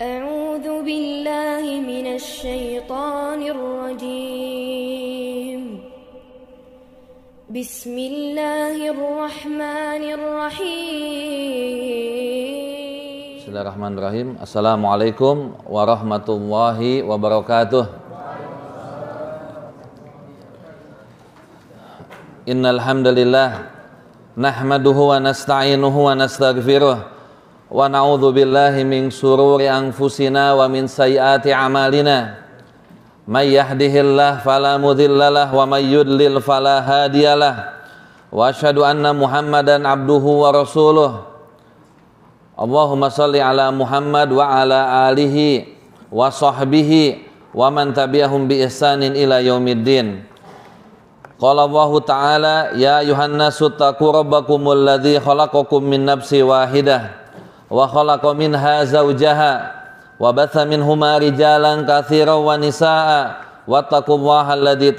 أعوذ بالله من الشيطان الرجيم بسم الله الرحمن الرحيم Bismillahirrahmanirrahim Assalamualaikum warahmatullahi wabarakatuh Innalhamdulillah Nahmaduhu wa nasta'inuhu wa nasta'gfiruh Wa na'udhu billahi min sururi anfusina wa min amalina Man yahdihillah falamudhillalah wa man yudlil falahadiyalah anna muhammadan abduhu wa Allahumma salli ala muhammad wa ala alihi wa sahbihi Wa man tabiahum bi ihsanin ila yaumiddin Qala ta'ala Ya yuhannasu taku rabbakumul ladhi khalaqakum min nafsi wahidah wa khalaqa minha zawjaha wa batha minhuma rijalan katsiran wa nisaa wattaqullaha alladzi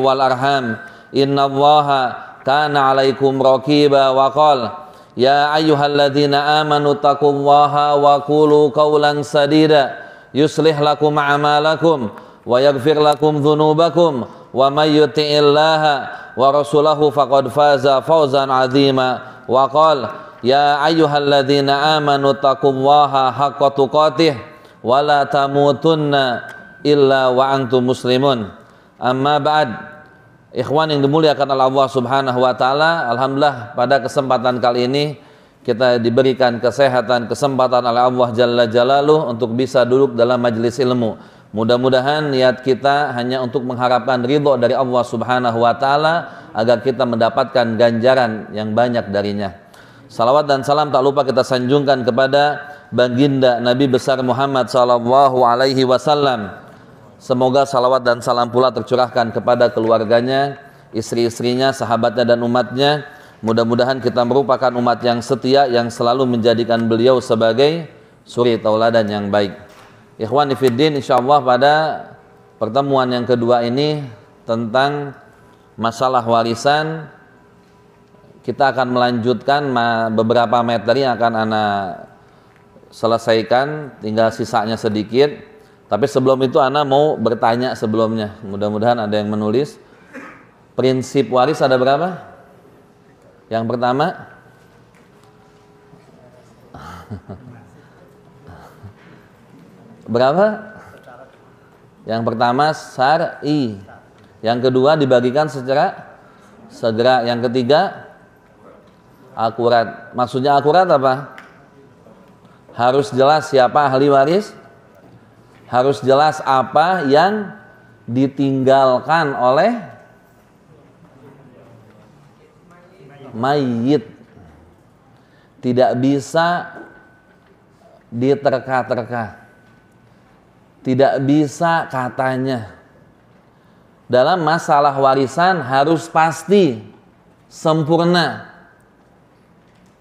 wal arham innallaha kana 'alaikum raqiba wa qala ya ayyuhalladzina amanu taqullaha wa qulu qawlan sadida yuslih lakum a'malakum wa lakum dhunubakum wa illaha. yuti'illaha wa rasulahu faqad faza fawzan 'azima wa qala Ya ayyuhalladzina amanu taqullaha haqqa tuqatih wa la tamutunna illa wa antum muslimun. Amma ba'd. Ikhwan yang dimuliakan Allah Subhanahu wa taala, alhamdulillah pada kesempatan kali ini kita diberikan kesehatan kesempatan oleh Allah Jalla Jalaluh untuk bisa duduk dalam majelis ilmu. Mudah-mudahan niat kita hanya untuk mengharapkan ridho dari Allah Subhanahu wa taala agar kita mendapatkan ganjaran yang banyak darinya. Salawat dan salam tak lupa kita sanjungkan kepada baginda Nabi besar Muhammad sallallahu alaihi wasallam. Semoga salawat dan salam pula tercurahkan kepada keluarganya, istri-istrinya, sahabatnya dan umatnya. Mudah-mudahan kita merupakan umat yang setia yang selalu menjadikan beliau sebagai suri tauladan yang baik. Ikhwan insya insyaallah pada pertemuan yang kedua ini tentang masalah warisan kita akan melanjutkan beberapa materi yang akan Anda selesaikan tinggal sisanya sedikit tapi sebelum itu Anda mau bertanya sebelumnya mudah-mudahan ada yang menulis prinsip waris ada berapa yang pertama berapa yang pertama sari yang kedua dibagikan secara segera yang ketiga akurat. Maksudnya akurat apa? Harus jelas siapa ahli waris, harus jelas apa yang ditinggalkan oleh mayit. Tidak bisa diterka-terka. Tidak bisa katanya. Dalam masalah warisan harus pasti sempurna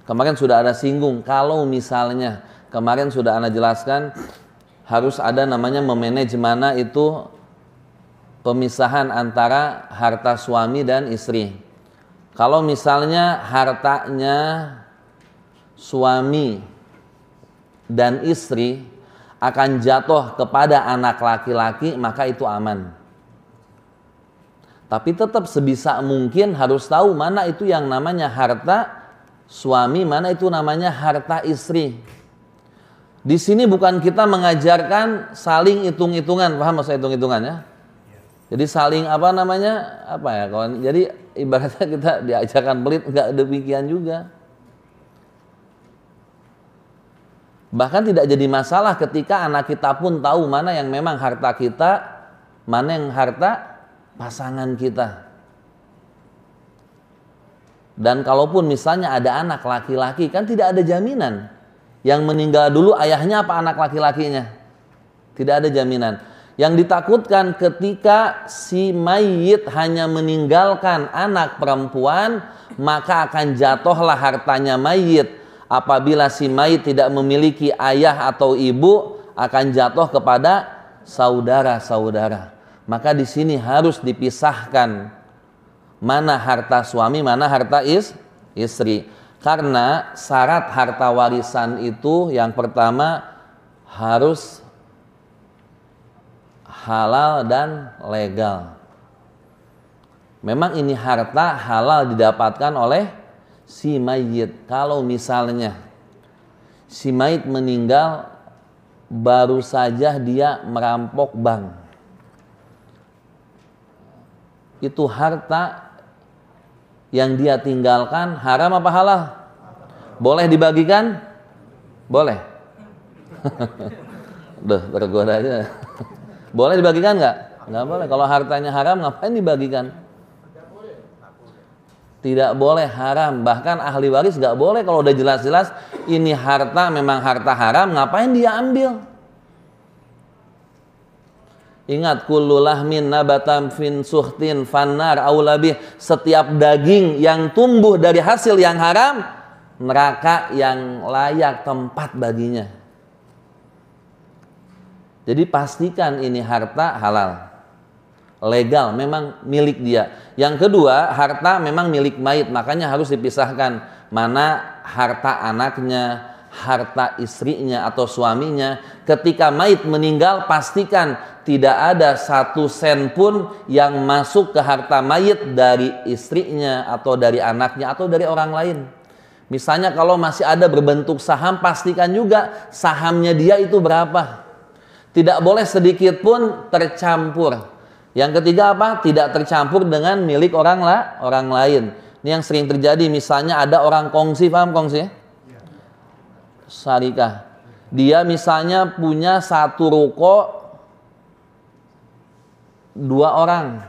Kemarin sudah ada singgung, kalau misalnya kemarin sudah Anda jelaskan harus ada namanya memanage mana itu pemisahan antara harta suami dan istri. Kalau misalnya hartanya suami dan istri akan jatuh kepada anak laki-laki, maka itu aman. Tapi tetap sebisa mungkin harus tahu mana itu yang namanya harta suami, mana itu namanya harta istri. Di sini bukan kita mengajarkan saling hitung-hitungan, paham maksud hitung-hitungan ya? Jadi saling apa namanya? Apa ya kawan? Jadi ibaratnya kita diajarkan pelit nggak demikian juga. Bahkan tidak jadi masalah ketika anak kita pun tahu mana yang memang harta kita, mana yang harta pasangan kita. Dan kalaupun misalnya ada anak laki-laki kan tidak ada jaminan. Yang meninggal dulu ayahnya apa anak laki-lakinya? Tidak ada jaminan. Yang ditakutkan ketika si mayit hanya meninggalkan anak perempuan, maka akan jatuhlah hartanya mayit. Apabila si mayit tidak memiliki ayah atau ibu, akan jatuh kepada saudara-saudara. Maka di sini harus dipisahkan mana harta suami, mana harta is, istri. Karena syarat harta warisan itu yang pertama harus halal dan legal. Memang ini harta halal didapatkan oleh si mayit. Kalau misalnya si mayit meninggal baru saja dia merampok bank. Itu harta yang dia tinggalkan haram apa halal? Boleh dibagikan? Boleh. Duh, tergoda aja. boleh dibagikan nggak? Nggak boleh. Kalau hartanya haram, ngapain dibagikan? Tidak boleh haram. Bahkan ahli waris nggak boleh kalau udah jelas-jelas ini harta memang harta haram, ngapain dia ambil? Ingat kululah minna nabatam fin suhtin fannar aulabih. Setiap daging yang tumbuh dari hasil yang haram, neraka yang layak tempat baginya. Jadi pastikan ini harta halal. Legal, memang milik dia. Yang kedua, harta memang milik mayit, makanya harus dipisahkan mana harta anaknya, harta istrinya atau suaminya ketika mait meninggal pastikan tidak ada satu sen pun yang masuk ke harta mayit dari istrinya atau dari anaknya atau dari orang lain. Misalnya kalau masih ada berbentuk saham pastikan juga sahamnya dia itu berapa. Tidak boleh sedikit pun tercampur. Yang ketiga apa? Tidak tercampur dengan milik orang lah, orang lain. Ini yang sering terjadi misalnya ada orang kongsi, paham kongsi ya? syarikah. Dia misalnya punya satu ruko dua orang.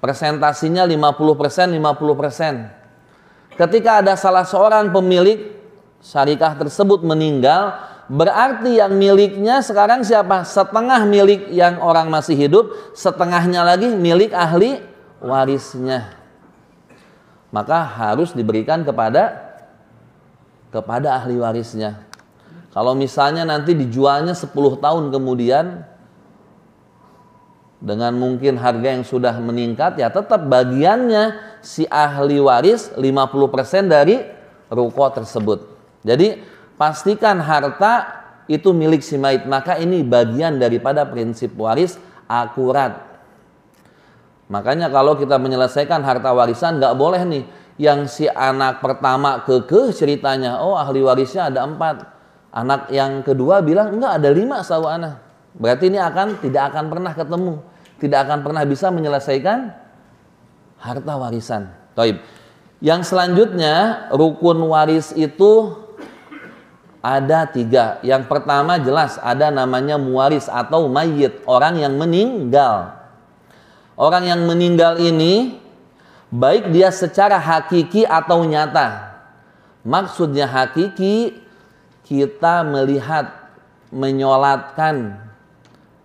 Presentasinya 50%, 50%. Ketika ada salah seorang pemilik syarikah tersebut meninggal, berarti yang miliknya sekarang siapa? Setengah milik yang orang masih hidup, setengahnya lagi milik ahli warisnya. Maka harus diberikan kepada kepada ahli warisnya. Kalau misalnya nanti dijualnya 10 tahun kemudian dengan mungkin harga yang sudah meningkat ya tetap bagiannya si ahli waris 50% dari ruko tersebut. Jadi pastikan harta itu milik si mait maka ini bagian daripada prinsip waris akurat. Makanya kalau kita menyelesaikan harta warisan nggak boleh nih yang si anak pertama kekeh ceritanya oh ahli warisnya ada empat anak yang kedua bilang enggak ada lima sawa anak berarti ini akan tidak akan pernah ketemu tidak akan pernah bisa menyelesaikan harta warisan Taib. yang selanjutnya rukun waris itu ada tiga yang pertama jelas ada namanya muwaris atau mayit orang yang meninggal orang yang meninggal ini baik dia secara hakiki atau nyata. Maksudnya hakiki kita melihat menyolatkan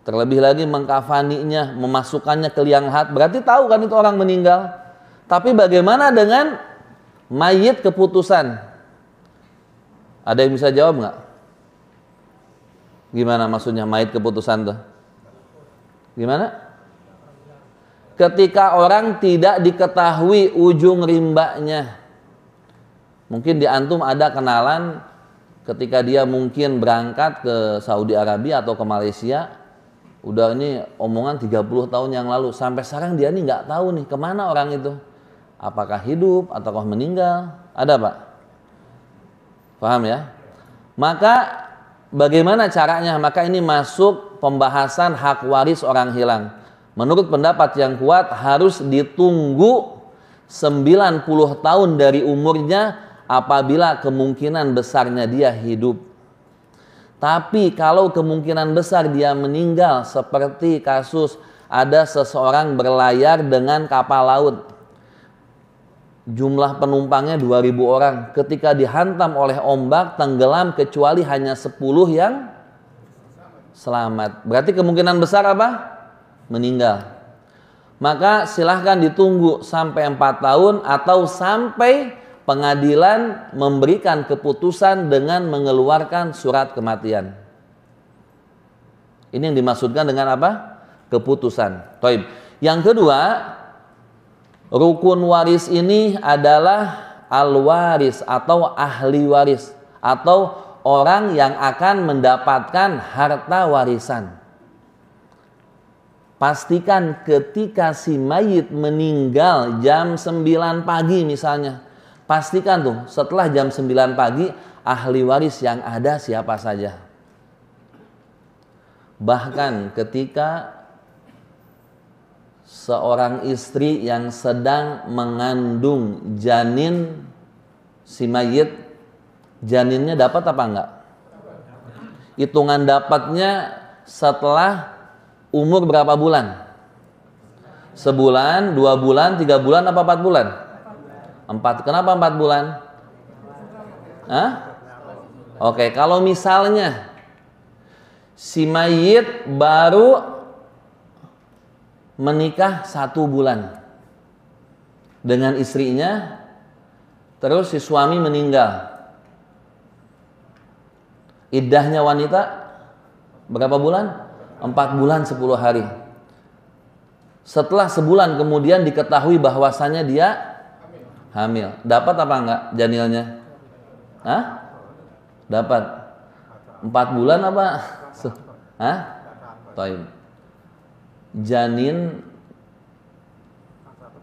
terlebih lagi mengkafaninya, memasukkannya ke liang lahat. Berarti tahu kan itu orang meninggal. Tapi bagaimana dengan mayit keputusan? Ada yang bisa jawab nggak? Gimana maksudnya mayit keputusan tuh? Gimana? ketika orang tidak diketahui ujung rimbanya. Mungkin di antum ada kenalan ketika dia mungkin berangkat ke Saudi Arabia atau ke Malaysia, udah ini omongan 30 tahun yang lalu sampai sekarang dia nih nggak tahu nih kemana orang itu apakah hidup ataukah meninggal ada pak paham ya maka bagaimana caranya maka ini masuk pembahasan hak waris orang hilang Menurut pendapat yang kuat harus ditunggu 90 tahun dari umurnya apabila kemungkinan besarnya dia hidup. Tapi kalau kemungkinan besar dia meninggal seperti kasus ada seseorang berlayar dengan kapal laut. Jumlah penumpangnya 2000 orang. Ketika dihantam oleh ombak tenggelam kecuali hanya 10 yang selamat. Berarti kemungkinan besar apa? meninggal. Maka silahkan ditunggu sampai empat tahun atau sampai pengadilan memberikan keputusan dengan mengeluarkan surat kematian. Ini yang dimaksudkan dengan apa? Keputusan. Toib. Yang kedua, rukun waris ini adalah al-waris atau ahli waris atau orang yang akan mendapatkan harta warisan. Pastikan ketika si mayit meninggal jam 9 pagi misalnya. Pastikan tuh setelah jam 9 pagi ahli waris yang ada siapa saja. Bahkan ketika seorang istri yang sedang mengandung janin si mayit janinnya dapat apa enggak? Hitungan dapatnya setelah umur berapa bulan? Sebulan, dua bulan, tiga bulan, apa empat bulan? Empat. Kenapa empat bulan? Hah? Oke, kalau misalnya si mayit baru menikah satu bulan dengan istrinya, terus si suami meninggal. Idahnya wanita berapa bulan? empat bulan sepuluh hari. Setelah sebulan kemudian diketahui bahwasannya dia hamil. Dapat apa enggak janilnya? Hah? Dapat. Empat bulan apa? Hah? Janin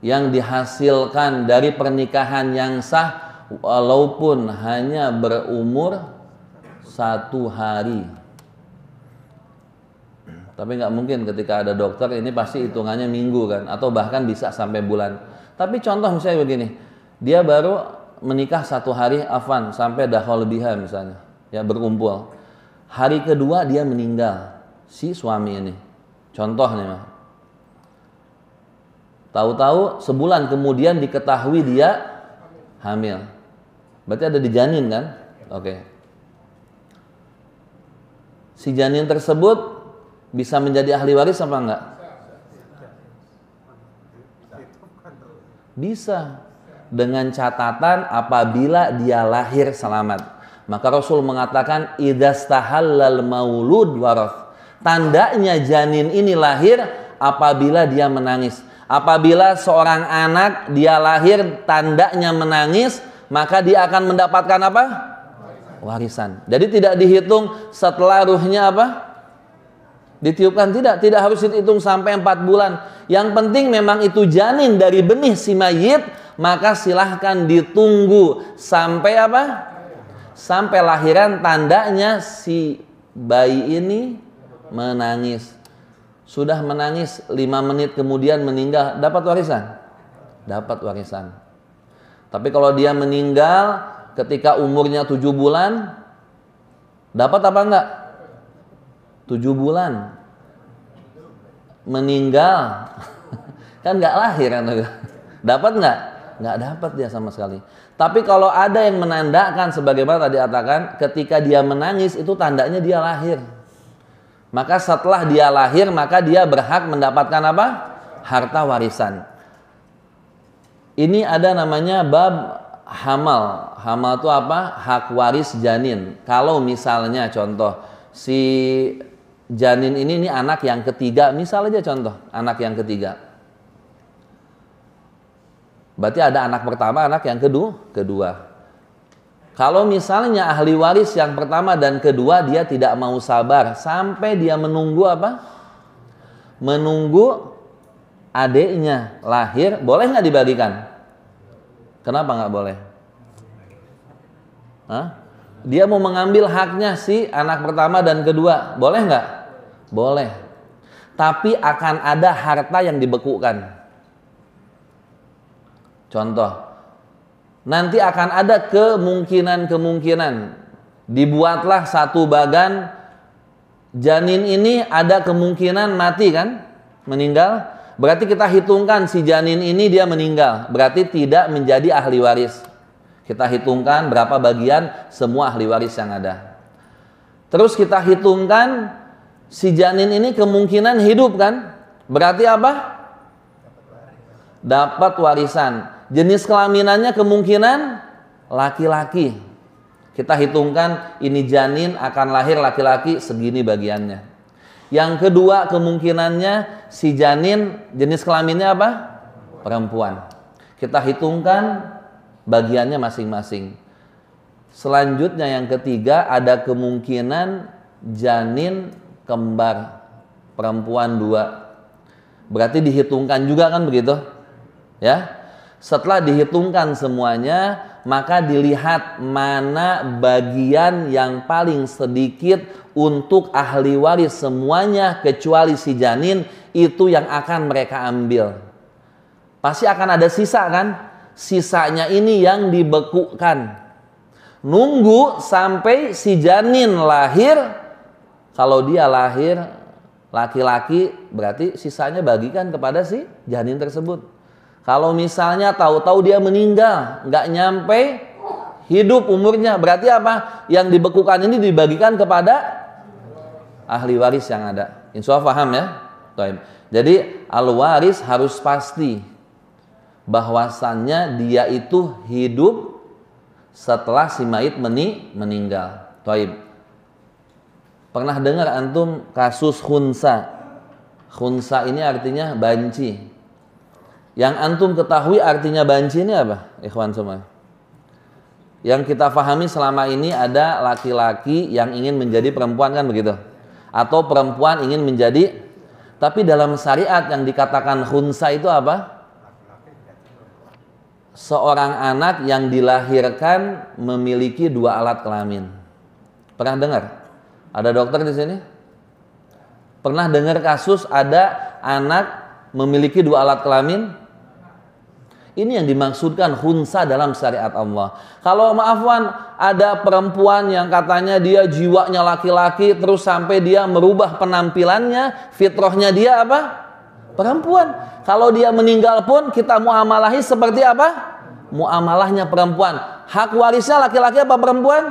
yang dihasilkan dari pernikahan yang sah walaupun hanya berumur satu hari. Tapi nggak mungkin ketika ada dokter ini pasti hitungannya minggu kan, atau bahkan bisa sampai bulan. Tapi contoh misalnya begini, dia baru menikah satu hari afan sampai dahol biha misalnya, ya berkumpul. Hari kedua dia meninggal si suami ini. Contohnya, Tahu-tahu sebulan kemudian diketahui dia hamil. Berarti ada di janin kan? Oke. Okay. Si janin tersebut bisa menjadi ahli waris apa enggak? Bisa. Dengan catatan apabila dia lahir selamat. Maka Rasul mengatakan idastahallal maulud warath. Tandanya janin ini lahir apabila dia menangis. Apabila seorang anak dia lahir tandanya menangis, maka dia akan mendapatkan apa? Warisan. Jadi tidak dihitung setelah ruhnya apa? Ditiupkan tidak, tidak harus dihitung sampai empat bulan. Yang penting memang itu janin dari benih si mayit, maka silahkan ditunggu sampai apa? Sampai lahiran tandanya si bayi ini menangis. Sudah menangis lima menit kemudian meninggal, dapat warisan? Dapat warisan. Tapi kalau dia meninggal ketika umurnya tujuh bulan, dapat apa enggak? tujuh bulan meninggal kan nggak lahir kan dapat nggak nggak dapat dia sama sekali tapi kalau ada yang menandakan sebagaimana tadi katakan ketika dia menangis itu tandanya dia lahir maka setelah dia lahir maka dia berhak mendapatkan apa harta warisan ini ada namanya bab hamal hamal itu apa hak waris janin kalau misalnya contoh si janin ini ini anak yang ketiga, misal aja contoh anak yang ketiga. Berarti ada anak pertama, anak yang kedua, kedua. Kalau misalnya ahli waris yang pertama dan kedua dia tidak mau sabar sampai dia menunggu apa? Menunggu adiknya lahir, boleh nggak dibagikan? Kenapa nggak boleh? Hah? Dia mau mengambil haknya si anak pertama dan kedua, boleh nggak? Boleh. Tapi akan ada harta yang dibekukan. Contoh, nanti akan ada kemungkinan-kemungkinan dibuatlah satu bagan janin ini ada kemungkinan mati kan? Meninggal. Berarti kita hitungkan si janin ini dia meninggal. Berarti tidak menjadi ahli waris. Kita hitungkan berapa bagian semua ahli waris yang ada. Terus kita hitungkan si janin ini kemungkinan hidup kan? Berarti apa? Dapat warisan. Jenis kelaminannya kemungkinan laki-laki. Kita hitungkan ini janin akan lahir laki-laki segini bagiannya. Yang kedua kemungkinannya si janin jenis kelaminnya apa? Perempuan. Kita hitungkan bagiannya masing-masing. Selanjutnya yang ketiga ada kemungkinan janin kembar perempuan dua berarti dihitungkan juga kan begitu ya setelah dihitungkan semuanya maka dilihat mana bagian yang paling sedikit untuk ahli waris semuanya kecuali si janin itu yang akan mereka ambil pasti akan ada sisa kan sisanya ini yang dibekukan nunggu sampai si janin lahir kalau dia lahir laki-laki berarti sisanya bagikan kepada si janin tersebut. Kalau misalnya tahu-tahu dia meninggal, nggak nyampe hidup umurnya, berarti apa? Yang dibekukan ini dibagikan kepada ahli waris yang ada. Insya Allah paham ya? Toib. Jadi al waris harus pasti bahwasannya dia itu hidup setelah si mait meni meninggal. Toib. Pernah dengar antum kasus khunsa? Khunsa ini artinya banci. Yang antum ketahui artinya banci ini apa? Ikhwan semua. Yang kita fahami selama ini ada laki-laki yang ingin menjadi perempuan kan begitu? Atau perempuan ingin menjadi tapi dalam syariat yang dikatakan khunsa itu apa? Seorang anak yang dilahirkan memiliki dua alat kelamin. Pernah dengar? Ada dokter di sini? Pernah dengar kasus ada anak memiliki dua alat kelamin? Ini yang dimaksudkan hunsa dalam syariat Allah. Kalau maaf ada perempuan yang katanya dia jiwanya laki-laki terus sampai dia merubah penampilannya, fitrohnya dia apa? Perempuan. Kalau dia meninggal pun kita muamalahi seperti apa? Muamalahnya perempuan. Hak warisnya laki-laki apa perempuan?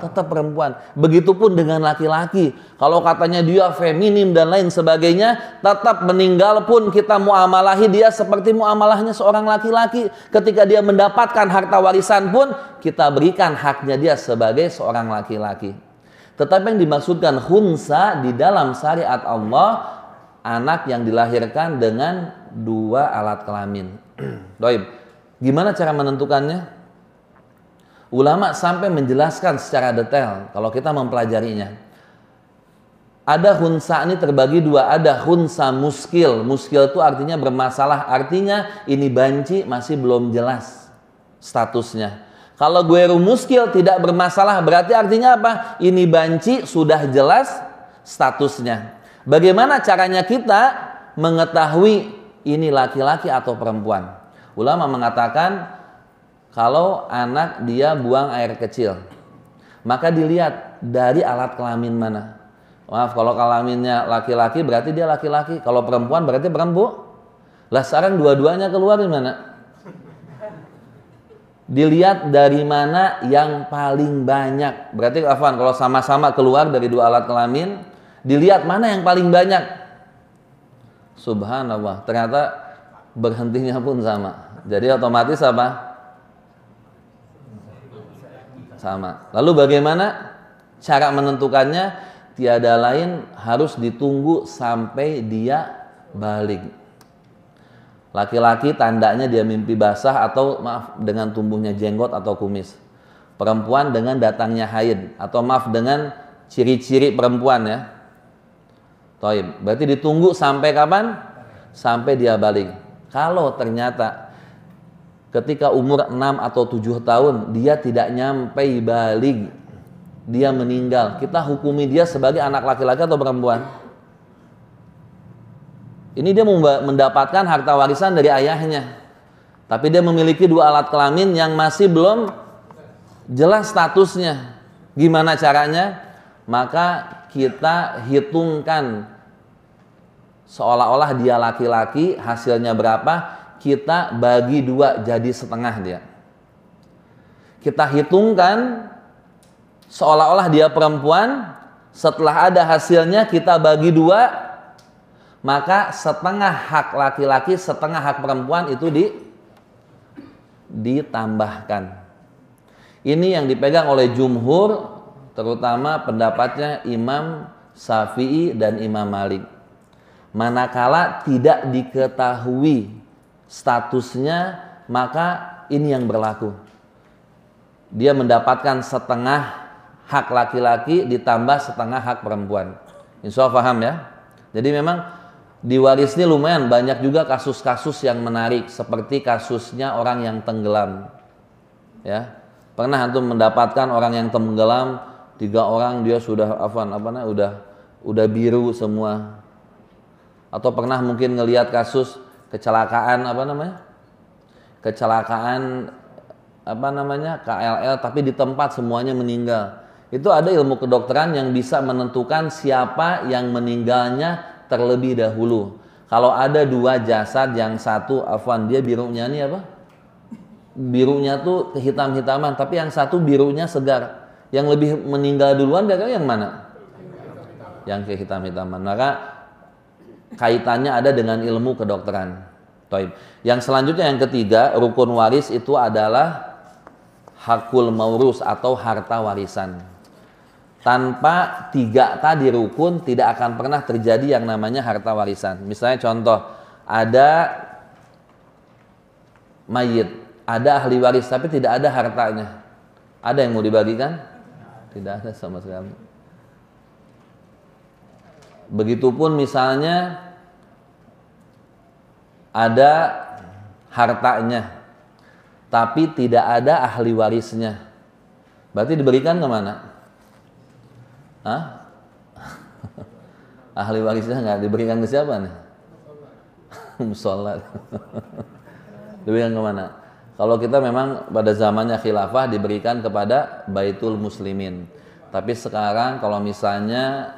tetap perempuan. Begitupun dengan laki-laki. Kalau katanya dia feminim dan lain sebagainya, tetap meninggal pun kita muamalahi dia seperti muamalahnya seorang laki-laki. Ketika dia mendapatkan harta warisan pun, kita berikan haknya dia sebagai seorang laki-laki. Tetapi yang dimaksudkan khunsa di dalam syariat Allah anak yang dilahirkan dengan dua alat kelamin. Doib, gimana cara menentukannya? Ulama sampai menjelaskan secara detail kalau kita mempelajarinya. Ada hunsa ini terbagi dua, ada hunsa muskil. Muskil itu artinya bermasalah, artinya ini banci masih belum jelas statusnya. Kalau gue muskil tidak bermasalah berarti artinya apa? Ini banci sudah jelas statusnya. Bagaimana caranya kita mengetahui ini laki-laki atau perempuan? Ulama mengatakan kalau anak dia buang air kecil, maka dilihat dari alat kelamin mana. Maaf, kalau kelaminnya laki-laki berarti dia laki-laki. Kalau perempuan berarti perempuan. Lah sekarang dua-duanya keluar di mana? Dilihat dari mana yang paling banyak. Berarti Afan kalau sama-sama keluar dari dua alat kelamin, dilihat mana yang paling banyak. Subhanallah, ternyata berhentinya pun sama. Jadi otomatis apa? sama. Lalu bagaimana cara menentukannya? Tiada lain harus ditunggu sampai dia balik. Laki-laki tandanya dia mimpi basah atau maaf dengan tumbuhnya jenggot atau kumis. Perempuan dengan datangnya haid atau maaf dengan ciri-ciri perempuan ya. Toib. Berarti ditunggu sampai kapan? Sampai dia balik. Kalau ternyata ketika umur 6 atau 7 tahun dia tidak nyampe balik dia meninggal kita hukumi dia sebagai anak laki-laki atau perempuan ini dia mendapatkan harta warisan dari ayahnya tapi dia memiliki dua alat kelamin yang masih belum jelas statusnya gimana caranya maka kita hitungkan seolah-olah dia laki-laki hasilnya berapa kita bagi dua jadi setengah dia. Kita hitungkan seolah-olah dia perempuan, setelah ada hasilnya kita bagi dua, maka setengah hak laki-laki, setengah hak perempuan itu di ditambahkan. Ini yang dipegang oleh jumhur, terutama pendapatnya Imam Syafi'i dan Imam Malik. Manakala tidak diketahui statusnya maka ini yang berlaku. Dia mendapatkan setengah hak laki-laki ditambah setengah hak perempuan. Insya Allah paham ya. Jadi memang di waris ini lumayan banyak juga kasus-kasus yang menarik seperti kasusnya orang yang tenggelam. Ya. Pernah antum mendapatkan orang yang tenggelam, tiga orang dia sudah afan apa namanya udah udah biru semua. Atau pernah mungkin ngelihat kasus kecelakaan apa namanya? Kecelakaan apa namanya? KLL tapi di tempat semuanya meninggal. Itu ada ilmu kedokteran yang bisa menentukan siapa yang meninggalnya terlebih dahulu. Kalau ada dua jasad yang satu afwan dia birunya ini apa? Birunya tuh kehitam-hitaman, tapi yang satu birunya segar. Yang lebih meninggal duluan dari yang mana? Yang kehitam-hitaman. Maka kaitannya ada dengan ilmu kedokteran. Toib. Yang selanjutnya yang ketiga, rukun waris itu adalah hakul maurus atau harta warisan. Tanpa tiga tadi rukun tidak akan pernah terjadi yang namanya harta warisan. Misalnya contoh, ada mayit, ada ahli waris tapi tidak ada hartanya. Ada yang mau dibagikan? Tidak ada sama sekali. Begitupun misalnya ada hartanya tapi tidak ada ahli warisnya. Berarti diberikan kemana? Hah? ahli warisnya nggak diberikan ke siapa nih? Musola. diberikan kemana? Kalau kita memang pada zamannya khilafah diberikan kepada baitul muslimin. Tapi sekarang kalau misalnya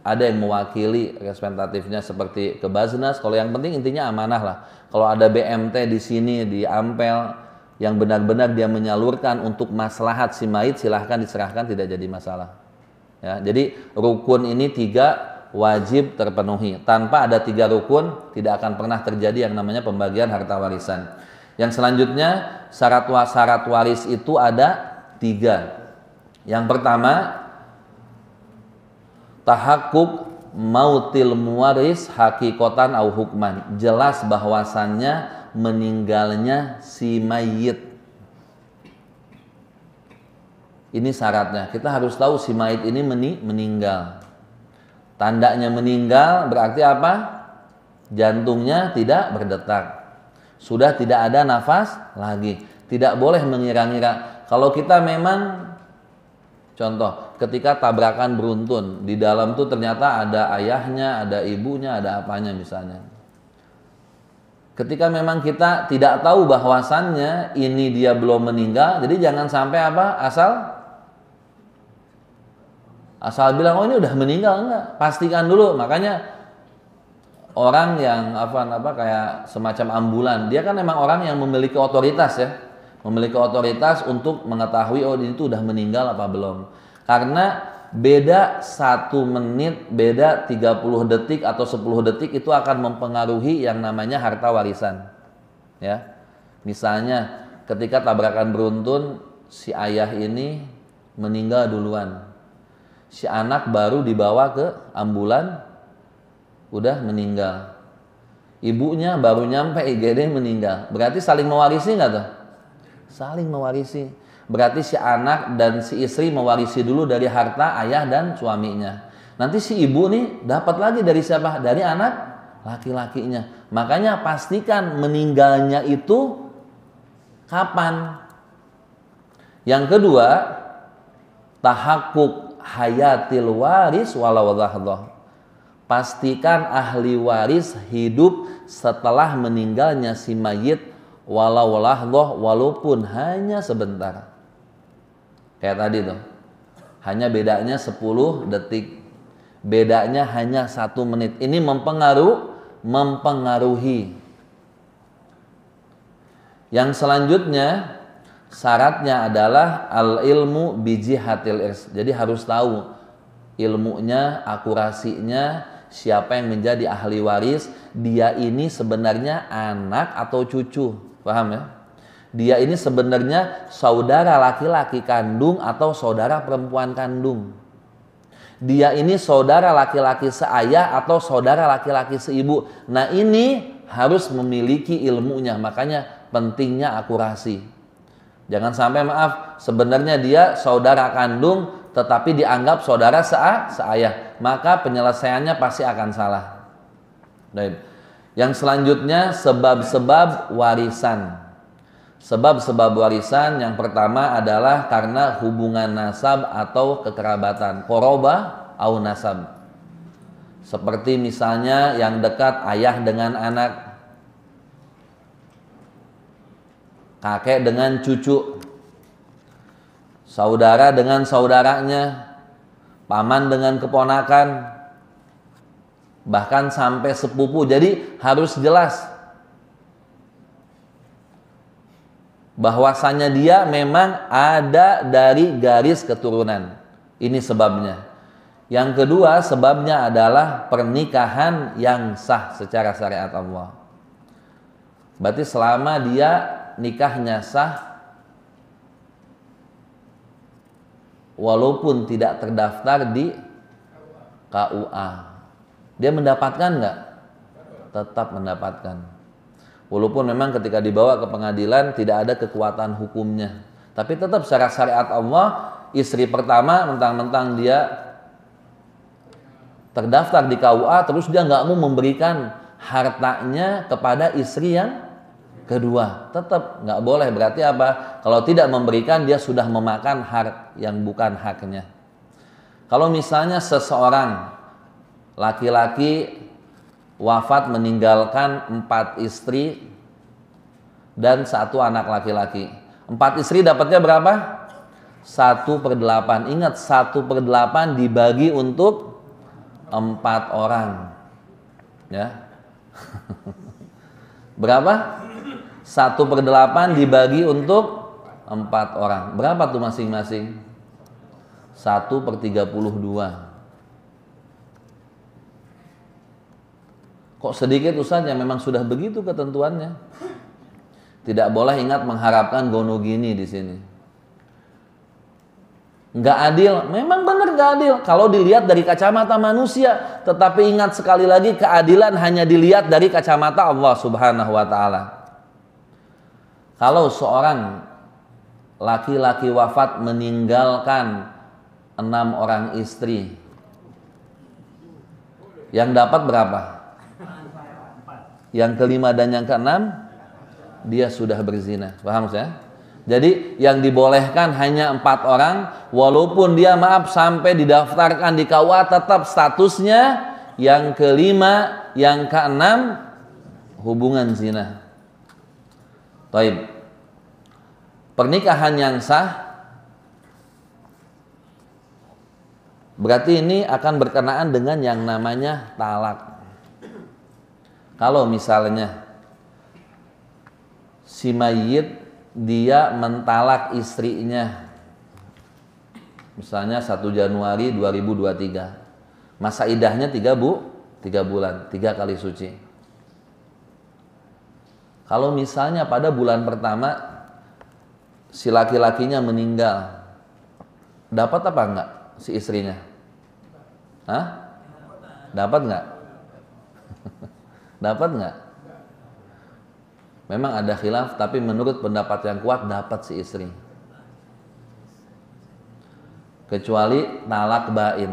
ada yang mewakili representatifnya seperti ke Baznas. Kalau yang penting intinya amanah lah. Kalau ada BMT di sini di Ampel yang benar-benar dia menyalurkan untuk maslahat si maid silahkan diserahkan tidak jadi masalah. Ya, jadi rukun ini tiga wajib terpenuhi. Tanpa ada tiga rukun tidak akan pernah terjadi yang namanya pembagian harta warisan. Yang selanjutnya syarat syarat waris itu ada tiga. Yang pertama tahakuk mautil muwaris hakikotan au hukman jelas bahwasannya meninggalnya si mayit ini syaratnya kita harus tahu si mayit ini meni meninggal tandanya meninggal berarti apa jantungnya tidak berdetak sudah tidak ada nafas lagi tidak boleh mengira-ngira kalau kita memang contoh ketika tabrakan beruntun di dalam tuh ternyata ada ayahnya, ada ibunya, ada apanya misalnya. Ketika memang kita tidak tahu bahwasannya ini dia belum meninggal, jadi jangan sampai apa asal asal bilang oh ini udah meninggal enggak, pastikan dulu. Makanya orang yang apa apa kayak semacam ambulan, dia kan memang orang yang memiliki otoritas ya, memiliki otoritas untuk mengetahui oh ini tuh udah meninggal apa belum. Karena beda satu menit, beda 30 detik atau 10 detik itu akan mempengaruhi yang namanya harta warisan. Ya. Misalnya ketika tabrakan beruntun si ayah ini meninggal duluan. Si anak baru dibawa ke ambulan udah meninggal. Ibunya baru nyampe IGD meninggal. Berarti saling mewarisi nggak tuh? Saling mewarisi berarti si anak dan si istri mewarisi dulu dari harta ayah dan suaminya. Nanti si ibu nih dapat lagi dari siapa? Dari anak laki-lakinya. Makanya pastikan meninggalnya itu kapan. Yang kedua, tahakuk hayatil waris walau Pastikan ahli waris hidup setelah meninggalnya si mayit walau lahdoh walaupun hanya sebentar. Kayak tadi tuh. Hanya bedanya 10 detik. Bedanya hanya satu menit. Ini mempengaruhi mempengaruhi. Yang selanjutnya syaratnya adalah al ilmu biji hatil is. Jadi harus tahu ilmunya, akurasinya, siapa yang menjadi ahli waris, dia ini sebenarnya anak atau cucu. Paham ya? dia ini sebenarnya saudara laki-laki kandung atau saudara perempuan kandung. Dia ini saudara laki-laki seayah atau saudara laki-laki seibu. Nah ini harus memiliki ilmunya, makanya pentingnya akurasi. Jangan sampai maaf, sebenarnya dia saudara kandung tetapi dianggap saudara sea, seayah. Maka penyelesaiannya pasti akan salah. Baik. Yang selanjutnya sebab-sebab warisan. Sebab-sebab warisan yang pertama adalah karena hubungan nasab atau kekerabatan. Koroba au nasab. Seperti misalnya yang dekat ayah dengan anak. Kakek dengan cucu. Saudara dengan saudaranya. Paman dengan keponakan. Bahkan sampai sepupu. Jadi harus jelas bahwasanya dia memang ada dari garis keturunan. Ini sebabnya. Yang kedua, sebabnya adalah pernikahan yang sah secara syariat Allah. Berarti selama dia nikahnya sah walaupun tidak terdaftar di KUA. Dia mendapatkan enggak? Tetap mendapatkan. Walaupun memang ketika dibawa ke pengadilan tidak ada kekuatan hukumnya. Tapi tetap secara syariat Allah, istri pertama mentang-mentang dia terdaftar di KUA terus dia nggak mau memberikan hartanya kepada istri yang kedua tetap nggak boleh berarti apa kalau tidak memberikan dia sudah memakan hak yang bukan haknya kalau misalnya seseorang laki-laki wafat meninggalkan empat istri dan satu anak laki-laki. Empat istri dapatnya berapa? Satu per delapan. Ingat satu per delapan dibagi untuk empat orang. Ya. Berapa? Satu per delapan dibagi untuk empat orang. Berapa tuh masing-masing? Satu per tiga puluh dua. Kok sedikit Ustaz memang sudah begitu ketentuannya. Tidak boleh ingat mengharapkan gono gini di sini. Enggak adil, memang benar nggak adil. Kalau dilihat dari kacamata manusia, tetapi ingat sekali lagi keadilan hanya dilihat dari kacamata Allah Subhanahu wa taala. Kalau seorang laki-laki wafat meninggalkan enam orang istri, yang dapat berapa? yang kelima dan yang keenam dia sudah berzina. Paham saya? Jadi yang dibolehkan hanya empat orang, walaupun dia maaf sampai didaftarkan di KUA tetap statusnya yang kelima, yang keenam hubungan zina. Taib. Pernikahan yang sah berarti ini akan berkenaan dengan yang namanya talak. Kalau misalnya si mayit dia mentalak istrinya misalnya 1 Januari 2023 masa idahnya tiga bu 3 bulan tiga kali suci kalau misalnya pada bulan pertama si laki-lakinya meninggal dapat apa enggak si istrinya Hah? dapat enggak Dapat nggak? Memang ada khilaf, tapi menurut pendapat yang kuat dapat si istri. Kecuali talak bain.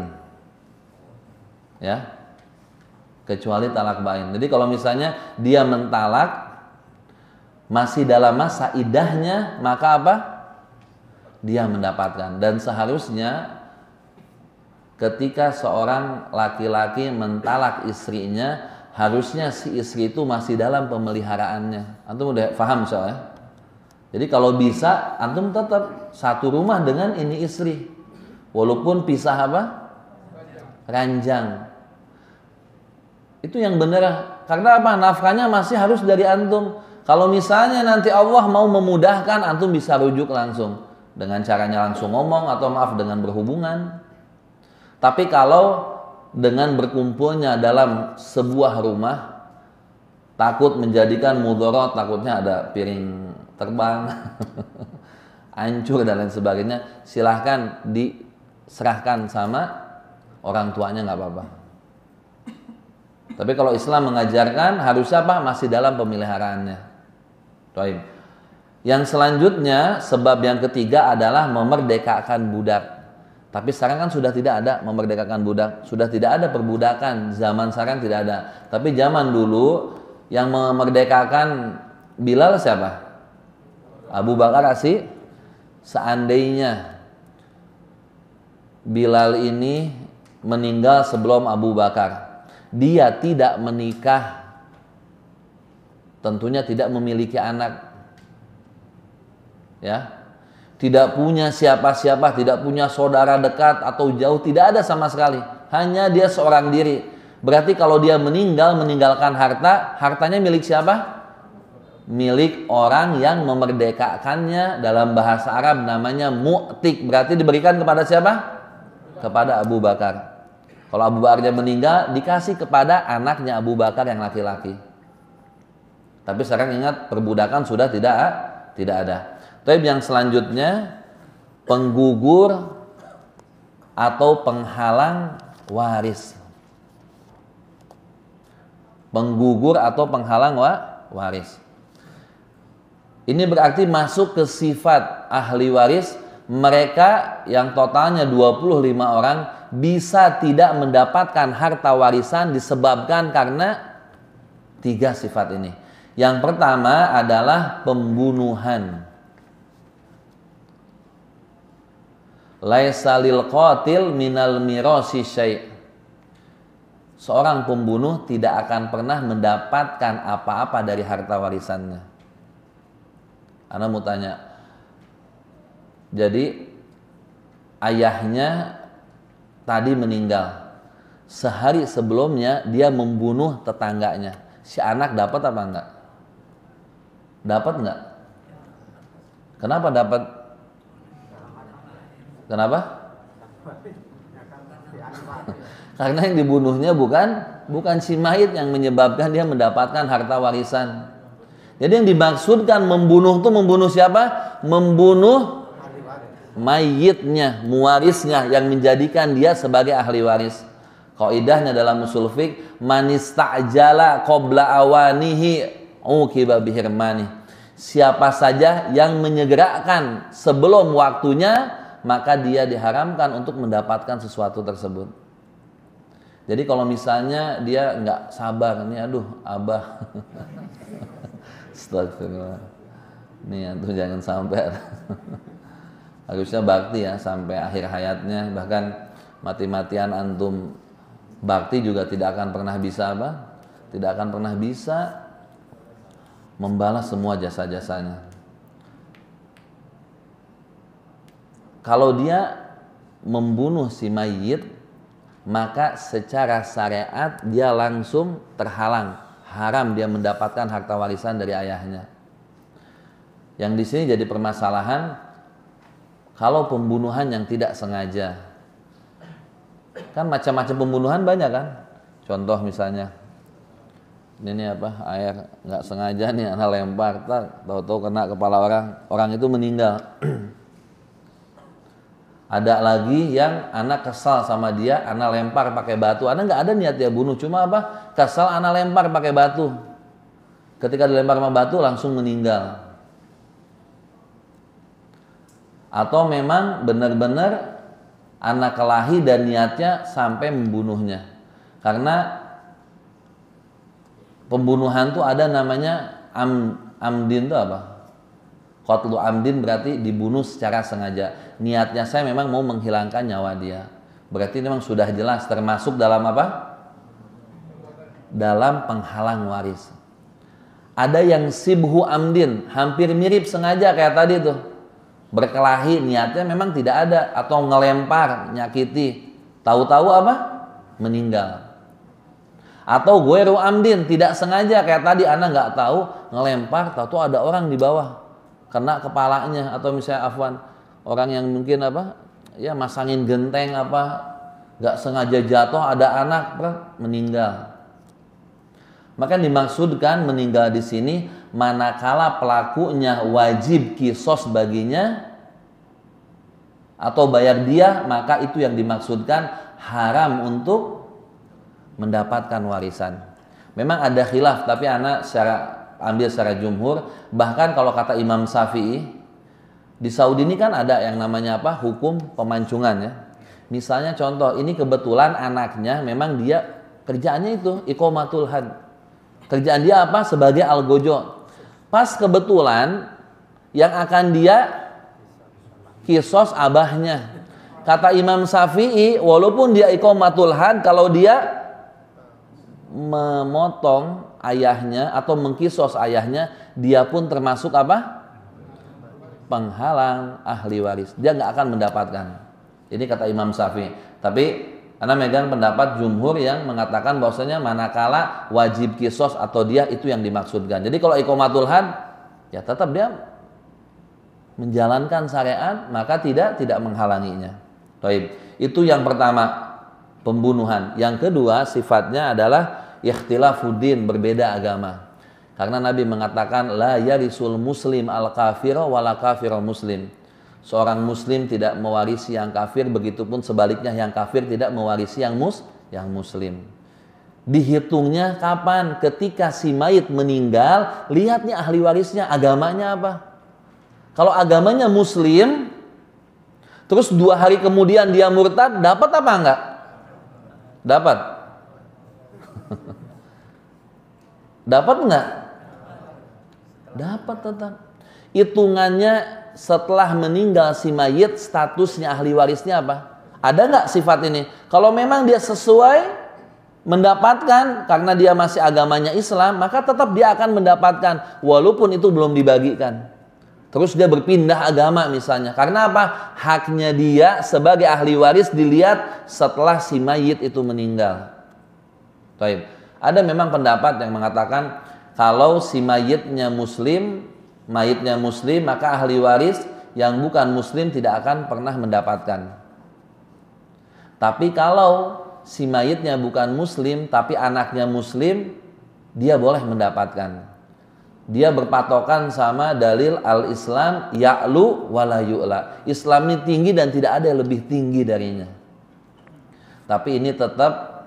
Ya. Kecuali talak bain. Jadi kalau misalnya dia mentalak masih dalam masa idahnya, maka apa? Dia mendapatkan dan seharusnya ketika seorang laki-laki mentalak istrinya harusnya si istri itu masih dalam pemeliharaannya. Antum udah paham soalnya. Jadi kalau bisa antum tetap satu rumah dengan ini istri. Walaupun pisah apa? Ranjang. Itu yang benar. Karena apa? Nafkahnya masih harus dari antum. Kalau misalnya nanti Allah mau memudahkan antum bisa rujuk langsung dengan caranya langsung ngomong atau maaf dengan berhubungan. Tapi kalau dengan berkumpulnya dalam sebuah rumah takut menjadikan mudorot takutnya ada piring terbang hancur dan lain sebagainya silahkan diserahkan sama orang tuanya nggak apa-apa tapi kalau Islam mengajarkan harus apa masih dalam pemeliharaannya Taib. yang selanjutnya sebab yang ketiga adalah memerdekakan budak tapi sekarang kan sudah tidak ada memerdekakan budak, sudah tidak ada perbudakan. Zaman sekarang tidak ada. Tapi zaman dulu yang memerdekakan Bilal siapa? Abu Bakar sih. Seandainya Bilal ini meninggal sebelum Abu Bakar, dia tidak menikah, tentunya tidak memiliki anak. Ya, tidak punya siapa-siapa, tidak punya saudara dekat atau jauh, tidak ada sama sekali. Hanya dia seorang diri. Berarti kalau dia meninggal, meninggalkan harta, hartanya milik siapa? Milik orang yang memerdekakannya dalam bahasa Arab namanya mu'tik. Berarti diberikan kepada siapa? Kepada Abu Bakar. Kalau Abu Bakar Bakarnya meninggal, dikasih kepada anaknya Abu Bakar yang laki-laki. Tapi sekarang ingat, perbudakan sudah tidak tidak ada. Tapi yang selanjutnya penggugur atau penghalang waris. Penggugur atau penghalang wa, waris. Ini berarti masuk ke sifat ahli waris mereka yang totalnya 25 orang bisa tidak mendapatkan harta warisan disebabkan karena tiga sifat ini. Yang pertama adalah pembunuhan. laisa lil qatil minal mirasi syai' Seorang pembunuh tidak akan pernah mendapatkan apa-apa dari harta warisannya. Anda mau tanya. Jadi ayahnya tadi meninggal. Sehari sebelumnya dia membunuh tetangganya. Si anak dapat apa enggak? Dapat enggak? Kenapa dapat Kenapa? Karena yang dibunuhnya bukan bukan si mayit yang menyebabkan dia mendapatkan harta warisan. Jadi yang dimaksudkan membunuh itu membunuh siapa? Membunuh mayitnya, muwarisnya yang menjadikan dia sebagai ahli waris. Kaidahnya dalam usul fik manis ta'jala qabla awanihi ukiba bihirmani. Siapa saja yang menyegerakan sebelum waktunya maka dia diharamkan untuk mendapatkan sesuatu tersebut. Jadi kalau misalnya dia nggak sabar, nih aduh abah, astagfirullah, nih aduh jangan sampai. Harusnya bakti ya sampai akhir hayatnya, bahkan mati-matian antum bakti juga tidak akan pernah bisa apa? Tidak akan pernah bisa membalas semua jasa-jasanya. kalau dia membunuh si mayit maka secara syariat dia langsung terhalang haram dia mendapatkan harta warisan dari ayahnya yang di sini jadi permasalahan kalau pembunuhan yang tidak sengaja kan macam-macam pembunuhan banyak kan contoh misalnya ini, ini apa air nggak sengaja nih anak lempar tahu-tahu kena kepala orang orang itu meninggal Ada lagi yang anak kesal sama dia, anak lempar pakai batu. Anak nggak ada niat dia bunuh, cuma apa? Kesal anak lempar pakai batu. Ketika dilempar sama batu langsung meninggal. Atau memang benar-benar anak kelahi dan niatnya sampai membunuhnya. Karena pembunuhan tuh ada namanya am, amdin tuh apa? Qatlu amdin berarti dibunuh secara sengaja. Niatnya saya memang mau menghilangkan nyawa dia. Berarti memang sudah jelas termasuk dalam apa? Dalam penghalang waris. Ada yang sibhu amdin, hampir mirip sengaja kayak tadi tuh. Berkelahi niatnya memang tidak ada atau ngelempar, nyakiti. Tahu-tahu apa? Meninggal. Atau gue amdin tidak sengaja kayak tadi anak nggak tahu ngelempar, tahu ada orang di bawah kena kepalanya atau misalnya afwan orang yang mungkin apa ya masangin genteng apa nggak sengaja jatuh ada anak meninggal maka dimaksudkan meninggal di sini manakala pelakunya wajib kisos baginya atau bayar dia maka itu yang dimaksudkan haram untuk mendapatkan warisan memang ada khilaf tapi anak secara ambil secara jumhur. Bahkan kalau kata Imam Syafi'i, di Saudi ini kan ada yang namanya apa? Hukum pemancungan ya. Misalnya contoh, ini kebetulan anaknya memang dia kerjaannya itu ikomatul had. Kerjaan dia apa? Sebagai algojo. Pas kebetulan yang akan dia kisos abahnya. Kata Imam Syafi'i, walaupun dia ikomatul had, kalau dia memotong ayahnya atau mengkisos ayahnya, dia pun termasuk apa? Penghalang ahli waris. Dia nggak akan mendapatkan. Ini kata Imam Syafi'i. Tapi karena megang pendapat jumhur yang mengatakan bahwasanya manakala wajib kisos atau dia itu yang dimaksudkan. Jadi kalau ikomatul had ya tetap dia menjalankan syariat maka tidak tidak menghalanginya. Taib. Itu yang pertama pembunuhan. Yang kedua sifatnya adalah ikhtilafuddin berbeda agama. Karena Nabi mengatakan la yarisul muslim al kafir wala kafir al muslim. Seorang muslim tidak mewarisi yang kafir begitupun sebaliknya yang kafir tidak mewarisi yang mus yang muslim. Dihitungnya kapan? Ketika si mayit meninggal, lihatnya ahli warisnya agamanya apa? Kalau agamanya muslim, terus dua hari kemudian dia murtad, dapat apa enggak? Dapat. Dapat nggak? Dapat tetap. Hitungannya setelah meninggal si mayit statusnya ahli warisnya apa? Ada nggak sifat ini? Kalau memang dia sesuai mendapatkan karena dia masih agamanya Islam, maka tetap dia akan mendapatkan walaupun itu belum dibagikan. Terus dia berpindah agama misalnya. Karena apa? Haknya dia sebagai ahli waris dilihat setelah si mayit itu meninggal. Baik. Ada memang pendapat yang mengatakan kalau si mayitnya muslim, mayitnya muslim maka ahli waris yang bukan muslim tidak akan pernah mendapatkan. Tapi kalau si mayitnya bukan muslim tapi anaknya muslim, dia boleh mendapatkan. Dia berpatokan sama dalil al-Islam ya'lu wala yu'la. Islam ini tinggi dan tidak ada yang lebih tinggi darinya. Tapi ini tetap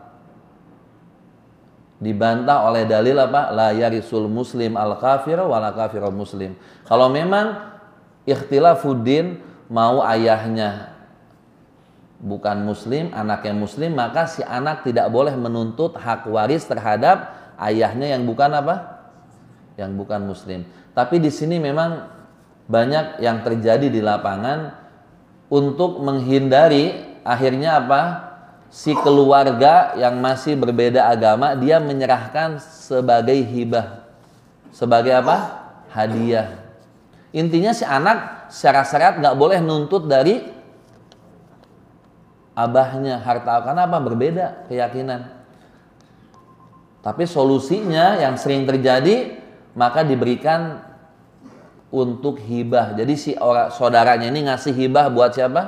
dibantah oleh dalil apa la yarisul muslim al kafir wala kafir muslim kalau memang ikhtilafuddin mau ayahnya bukan muslim anaknya muslim maka si anak tidak boleh menuntut hak waris terhadap ayahnya yang bukan apa yang bukan muslim tapi di sini memang banyak yang terjadi di lapangan untuk menghindari akhirnya apa si keluarga yang masih berbeda agama dia menyerahkan sebagai hibah sebagai apa hadiah intinya si anak secara syariat nggak boleh nuntut dari abahnya harta karena apa berbeda keyakinan tapi solusinya yang sering terjadi maka diberikan untuk hibah jadi si orang saudaranya ini ngasih hibah buat siapa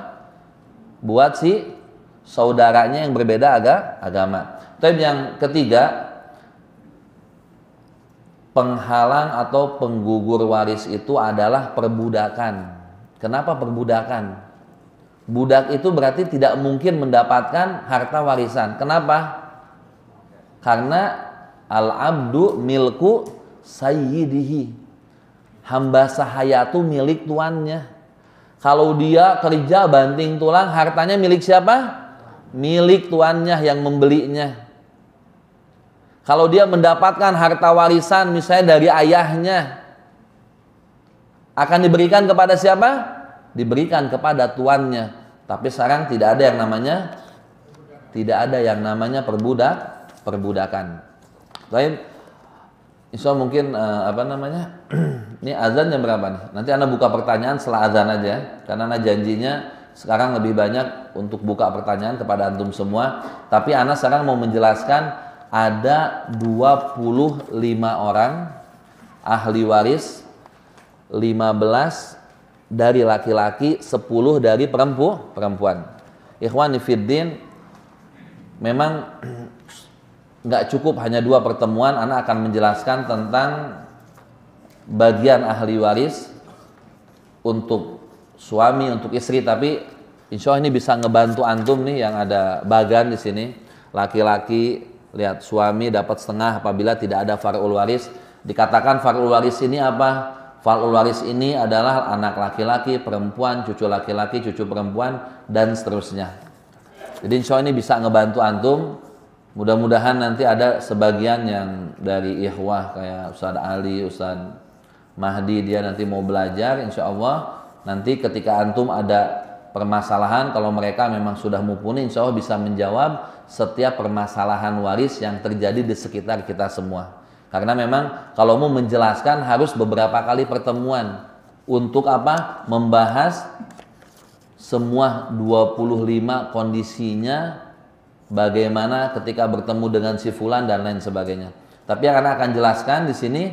buat si saudaranya yang berbeda agama. Tapi yang ketiga, penghalang atau penggugur waris itu adalah perbudakan. Kenapa perbudakan? Budak itu berarti tidak mungkin mendapatkan harta warisan. Kenapa? Karena al-abdu milku sayyidihi. Hamba sahaya itu milik tuannya. Kalau dia kerja banting tulang, hartanya milik siapa? milik tuannya yang membelinya. Kalau dia mendapatkan harta warisan misalnya dari ayahnya akan diberikan kepada siapa? Diberikan kepada tuannya. Tapi sekarang tidak ada yang namanya tidak ada yang namanya perbudak, perbudakan. Lain, Insya mungkin eh, apa namanya? ini azannya berapa nih? Nanti Anda buka pertanyaan setelah azan aja ya. karena Anda janjinya sekarang lebih banyak untuk buka pertanyaan kepada antum semua. Tapi Ana sekarang mau menjelaskan ada 25 orang ahli waris 15 dari laki-laki, 10 dari perempu, perempuan. Ikhwan Fiddin, memang nggak cukup hanya dua pertemuan, anak akan menjelaskan tentang bagian ahli waris untuk suami untuk istri tapi insya Allah ini bisa ngebantu antum nih yang ada bagan di sini laki-laki lihat suami dapat setengah apabila tidak ada farul waris dikatakan farul waris ini apa farul waris ini adalah anak laki-laki perempuan cucu laki-laki cucu perempuan dan seterusnya jadi insya Allah ini bisa ngebantu antum mudah-mudahan nanti ada sebagian yang dari ikhwah kayak Ustadz Ali Ustadz Mahdi dia nanti mau belajar insya Allah nanti ketika antum ada permasalahan kalau mereka memang sudah mumpuni insya Allah bisa menjawab setiap permasalahan waris yang terjadi di sekitar kita semua karena memang kalau mau menjelaskan harus beberapa kali pertemuan untuk apa membahas semua 25 kondisinya bagaimana ketika bertemu dengan si fulan dan lain sebagainya tapi karena akan jelaskan di sini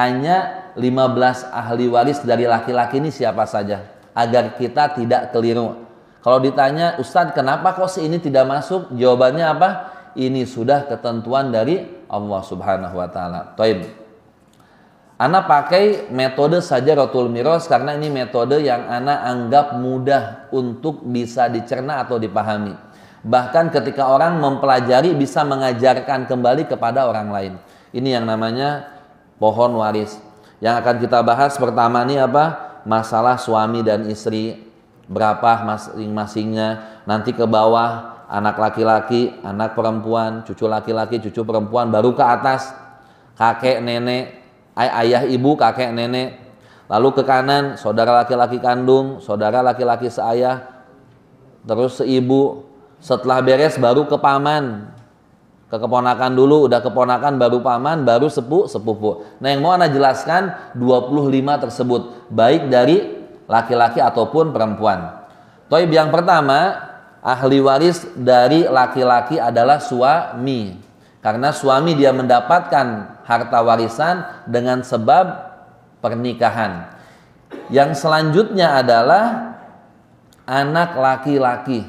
hanya 15 ahli waris dari laki-laki ini siapa saja agar kita tidak keliru. Kalau ditanya, Ustadz kenapa kok si ini tidak masuk? Jawabannya apa? Ini sudah ketentuan dari Allah Subhanahu wa taala. Taib. Anak pakai metode saja rotul miros karena ini metode yang anak anggap mudah untuk bisa dicerna atau dipahami. Bahkan ketika orang mempelajari bisa mengajarkan kembali kepada orang lain. Ini yang namanya pohon waris. Yang akan kita bahas pertama ini apa? Masalah suami dan istri berapa masing-masingnya. Nanti ke bawah anak laki-laki, anak perempuan, cucu laki-laki, cucu perempuan, baru ke atas kakek, nenek, ay ayah, ibu, kakek, nenek. Lalu ke kanan saudara laki-laki kandung, saudara laki-laki seayah, terus seibu. Setelah beres baru ke paman, ke keponakan dulu, udah keponakan baru paman, baru sepupu sepupu. Nah, yang mau anda jelaskan 25 tersebut, baik dari laki-laki ataupun perempuan. Toib yang pertama, ahli waris dari laki-laki adalah suami. Karena suami dia mendapatkan harta warisan dengan sebab pernikahan. Yang selanjutnya adalah anak laki-laki.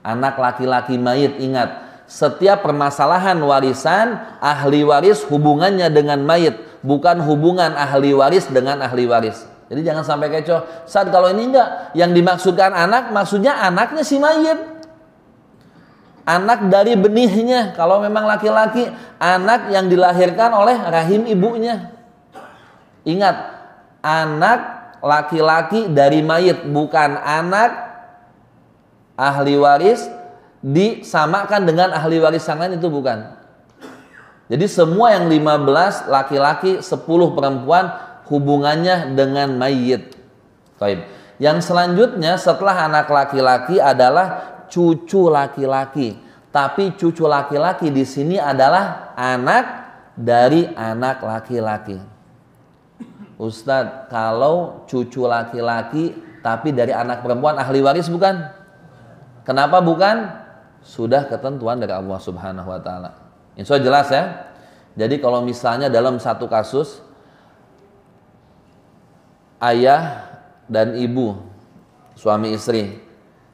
Anak laki-laki mayit, ingat setiap permasalahan warisan ahli waris hubungannya dengan mayit bukan hubungan ahli waris dengan ahli waris jadi jangan sampai kecoh saat kalau ini enggak yang dimaksudkan anak maksudnya anaknya si mayit anak dari benihnya kalau memang laki-laki anak yang dilahirkan oleh rahim ibunya ingat anak laki-laki dari mayit bukan anak ahli waris disamakan dengan ahli waris yang lain itu bukan. Jadi semua yang 15 laki-laki, 10 perempuan hubungannya dengan mayit. Taib. Yang selanjutnya setelah anak laki-laki adalah cucu laki-laki. Tapi cucu laki-laki di sini adalah anak dari anak laki-laki. Ustadz, kalau cucu laki-laki tapi dari anak perempuan ahli waris bukan? Kenapa bukan? sudah ketentuan dari Allah Subhanahu wa taala. Insya Allah jelas ya. Jadi kalau misalnya dalam satu kasus ayah dan ibu suami istri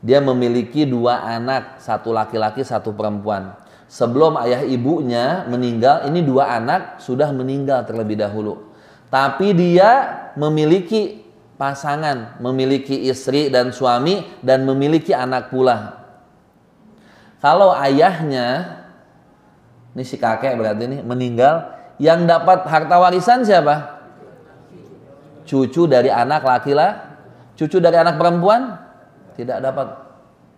dia memiliki dua anak, satu laki-laki, satu perempuan. Sebelum ayah ibunya meninggal, ini dua anak sudah meninggal terlebih dahulu. Tapi dia memiliki pasangan, memiliki istri dan suami dan memiliki anak pula. Kalau ayahnya ini si kakek berarti ini meninggal, yang dapat harta warisan siapa? Cucu dari anak laki-laki, cucu dari anak perempuan tidak dapat.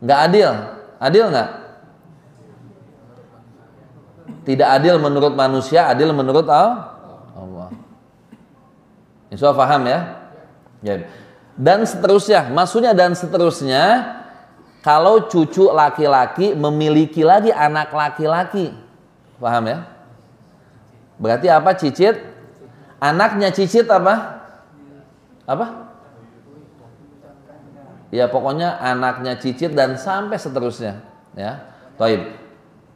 Nggak adil. Adil nggak? Tidak adil menurut manusia, adil menurut Allah. Insya Allah paham ya? ya. Dan seterusnya, maksudnya dan seterusnya kalau cucu laki-laki memiliki lagi anak laki-laki. Paham ya? Berarti apa cicit? Anaknya cicit apa? Apa? Ya pokoknya anaknya cicit dan sampai seterusnya. Ya, Toib.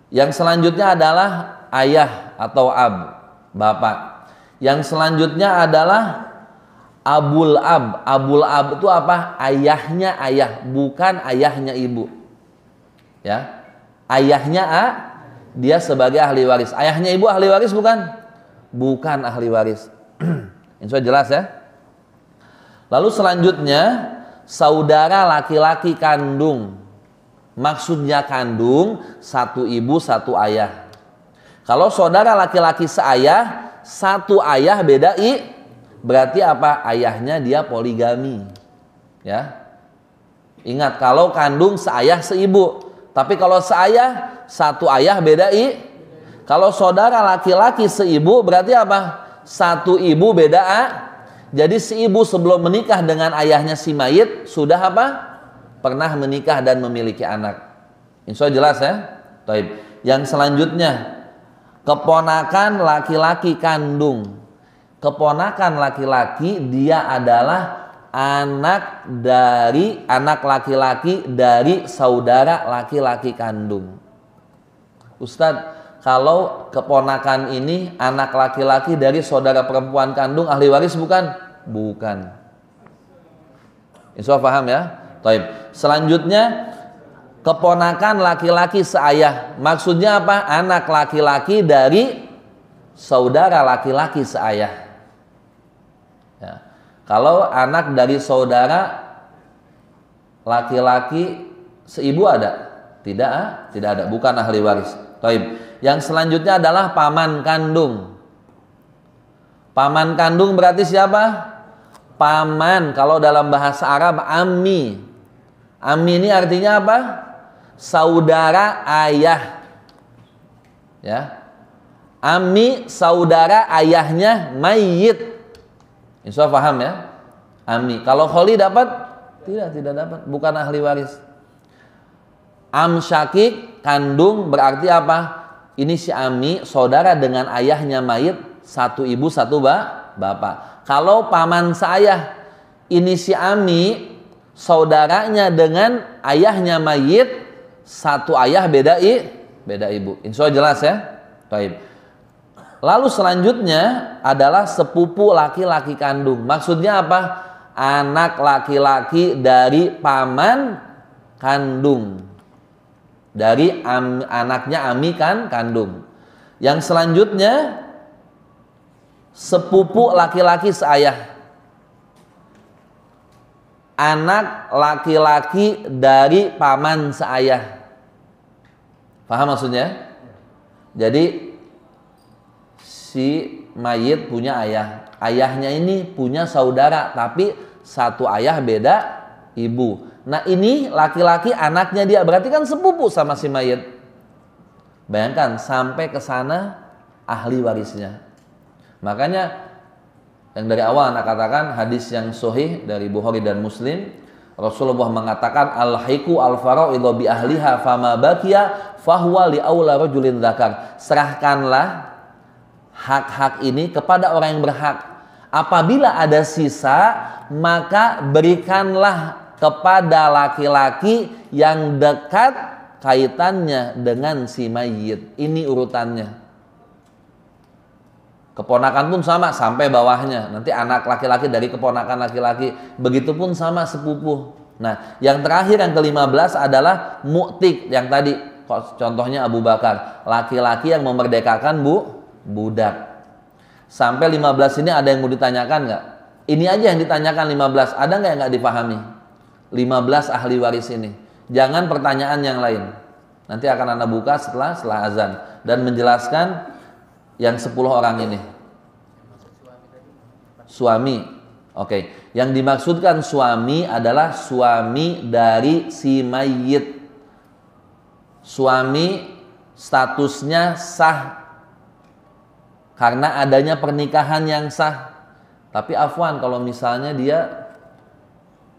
Yang selanjutnya adalah ayah atau ab, bapak. Yang selanjutnya adalah Abul Ab. Abul Ab itu apa? Ayahnya ayah, bukan ayahnya ibu. Ya. Ayahnya A, dia sebagai ahli waris. Ayahnya ibu ahli waris bukan? Bukan ahli waris. Insya Allah jelas ya. Lalu selanjutnya saudara laki-laki kandung. Maksudnya kandung satu ibu satu ayah. Kalau saudara laki-laki seayah, satu ayah beda i, Berarti apa? Ayahnya dia poligami. Ya. Ingat kalau kandung seayah seibu. Tapi kalau seayah satu ayah beda i. Kalau saudara laki-laki seibu berarti apa? Satu ibu beda a. Jadi si ibu sebelum menikah dengan ayahnya si mayit sudah apa? Pernah menikah dan memiliki anak. Insya Allah jelas ya. Taib. Yang selanjutnya keponakan laki-laki kandung keponakan laki-laki dia adalah anak dari anak laki-laki dari saudara laki-laki kandung. Ustadz, kalau keponakan ini anak laki-laki dari saudara perempuan kandung ahli waris bukan? Bukan. Insya Allah paham ya? Taib. Selanjutnya keponakan laki-laki seayah. Maksudnya apa? Anak laki-laki dari saudara laki-laki seayah. Ya. Kalau anak dari saudara laki-laki seibu ada? Tidak, ah? tidak ada. Bukan ahli waris. Taib. Yang selanjutnya adalah paman kandung. Paman kandung berarti siapa? Paman kalau dalam bahasa Arab ami. Ami ini artinya apa? Saudara ayah. Ya. Ami saudara ayahnya mayit Insya Allah paham ya? Ami. Kalau kholi dapat? Tidak, tidak dapat. Bukan ahli waris. Am syakik kandung berarti apa? Ini si Ami saudara dengan ayahnya mayit satu ibu satu ba, bapak. Kalau paman saya ini si Ami saudaranya dengan ayahnya mayit satu ayah beda i beda ibu. Insya Allah jelas ya. Baik. Lalu selanjutnya adalah sepupu laki-laki kandung. Maksudnya apa? Anak laki-laki dari paman kandung. Dari am, anaknya Ami kan kandung. Yang selanjutnya sepupu laki-laki seayah. Anak laki-laki dari paman seayah. Paham maksudnya? Jadi si mayit punya ayah. Ayahnya ini punya saudara, tapi satu ayah beda ibu. Nah ini laki-laki anaknya dia, berarti kan sepupu sama si mayit. Bayangkan sampai ke sana ahli warisnya. Makanya yang dari awal anak katakan hadis yang sohih dari Bukhari dan Muslim Rasulullah mengatakan al-hiku al-faraidu bi ahliha fama bakiya fahuwa li aula rajulin zakar. Serahkanlah hak-hak ini kepada orang yang berhak. Apabila ada sisa, maka berikanlah kepada laki-laki yang dekat kaitannya dengan si mayit. Ini urutannya. Keponakan pun sama sampai bawahnya. Nanti anak laki-laki dari keponakan laki-laki. Begitupun sama sepupu. Nah, yang terakhir yang ke belas adalah mutik yang tadi contohnya Abu Bakar, laki-laki yang memerdekakan bu budak. Sampai 15 ini ada yang mau ditanyakan nggak? Ini aja yang ditanyakan 15. Ada nggak yang nggak dipahami? 15 ahli waris ini. Jangan pertanyaan yang lain. Nanti akan anda buka setelah setelah azan dan menjelaskan yang 10 orang ini. Suami. Oke. Okay. Yang dimaksudkan suami adalah suami dari si mayit. Suami statusnya sah karena adanya pernikahan yang sah. Tapi afwan kalau misalnya dia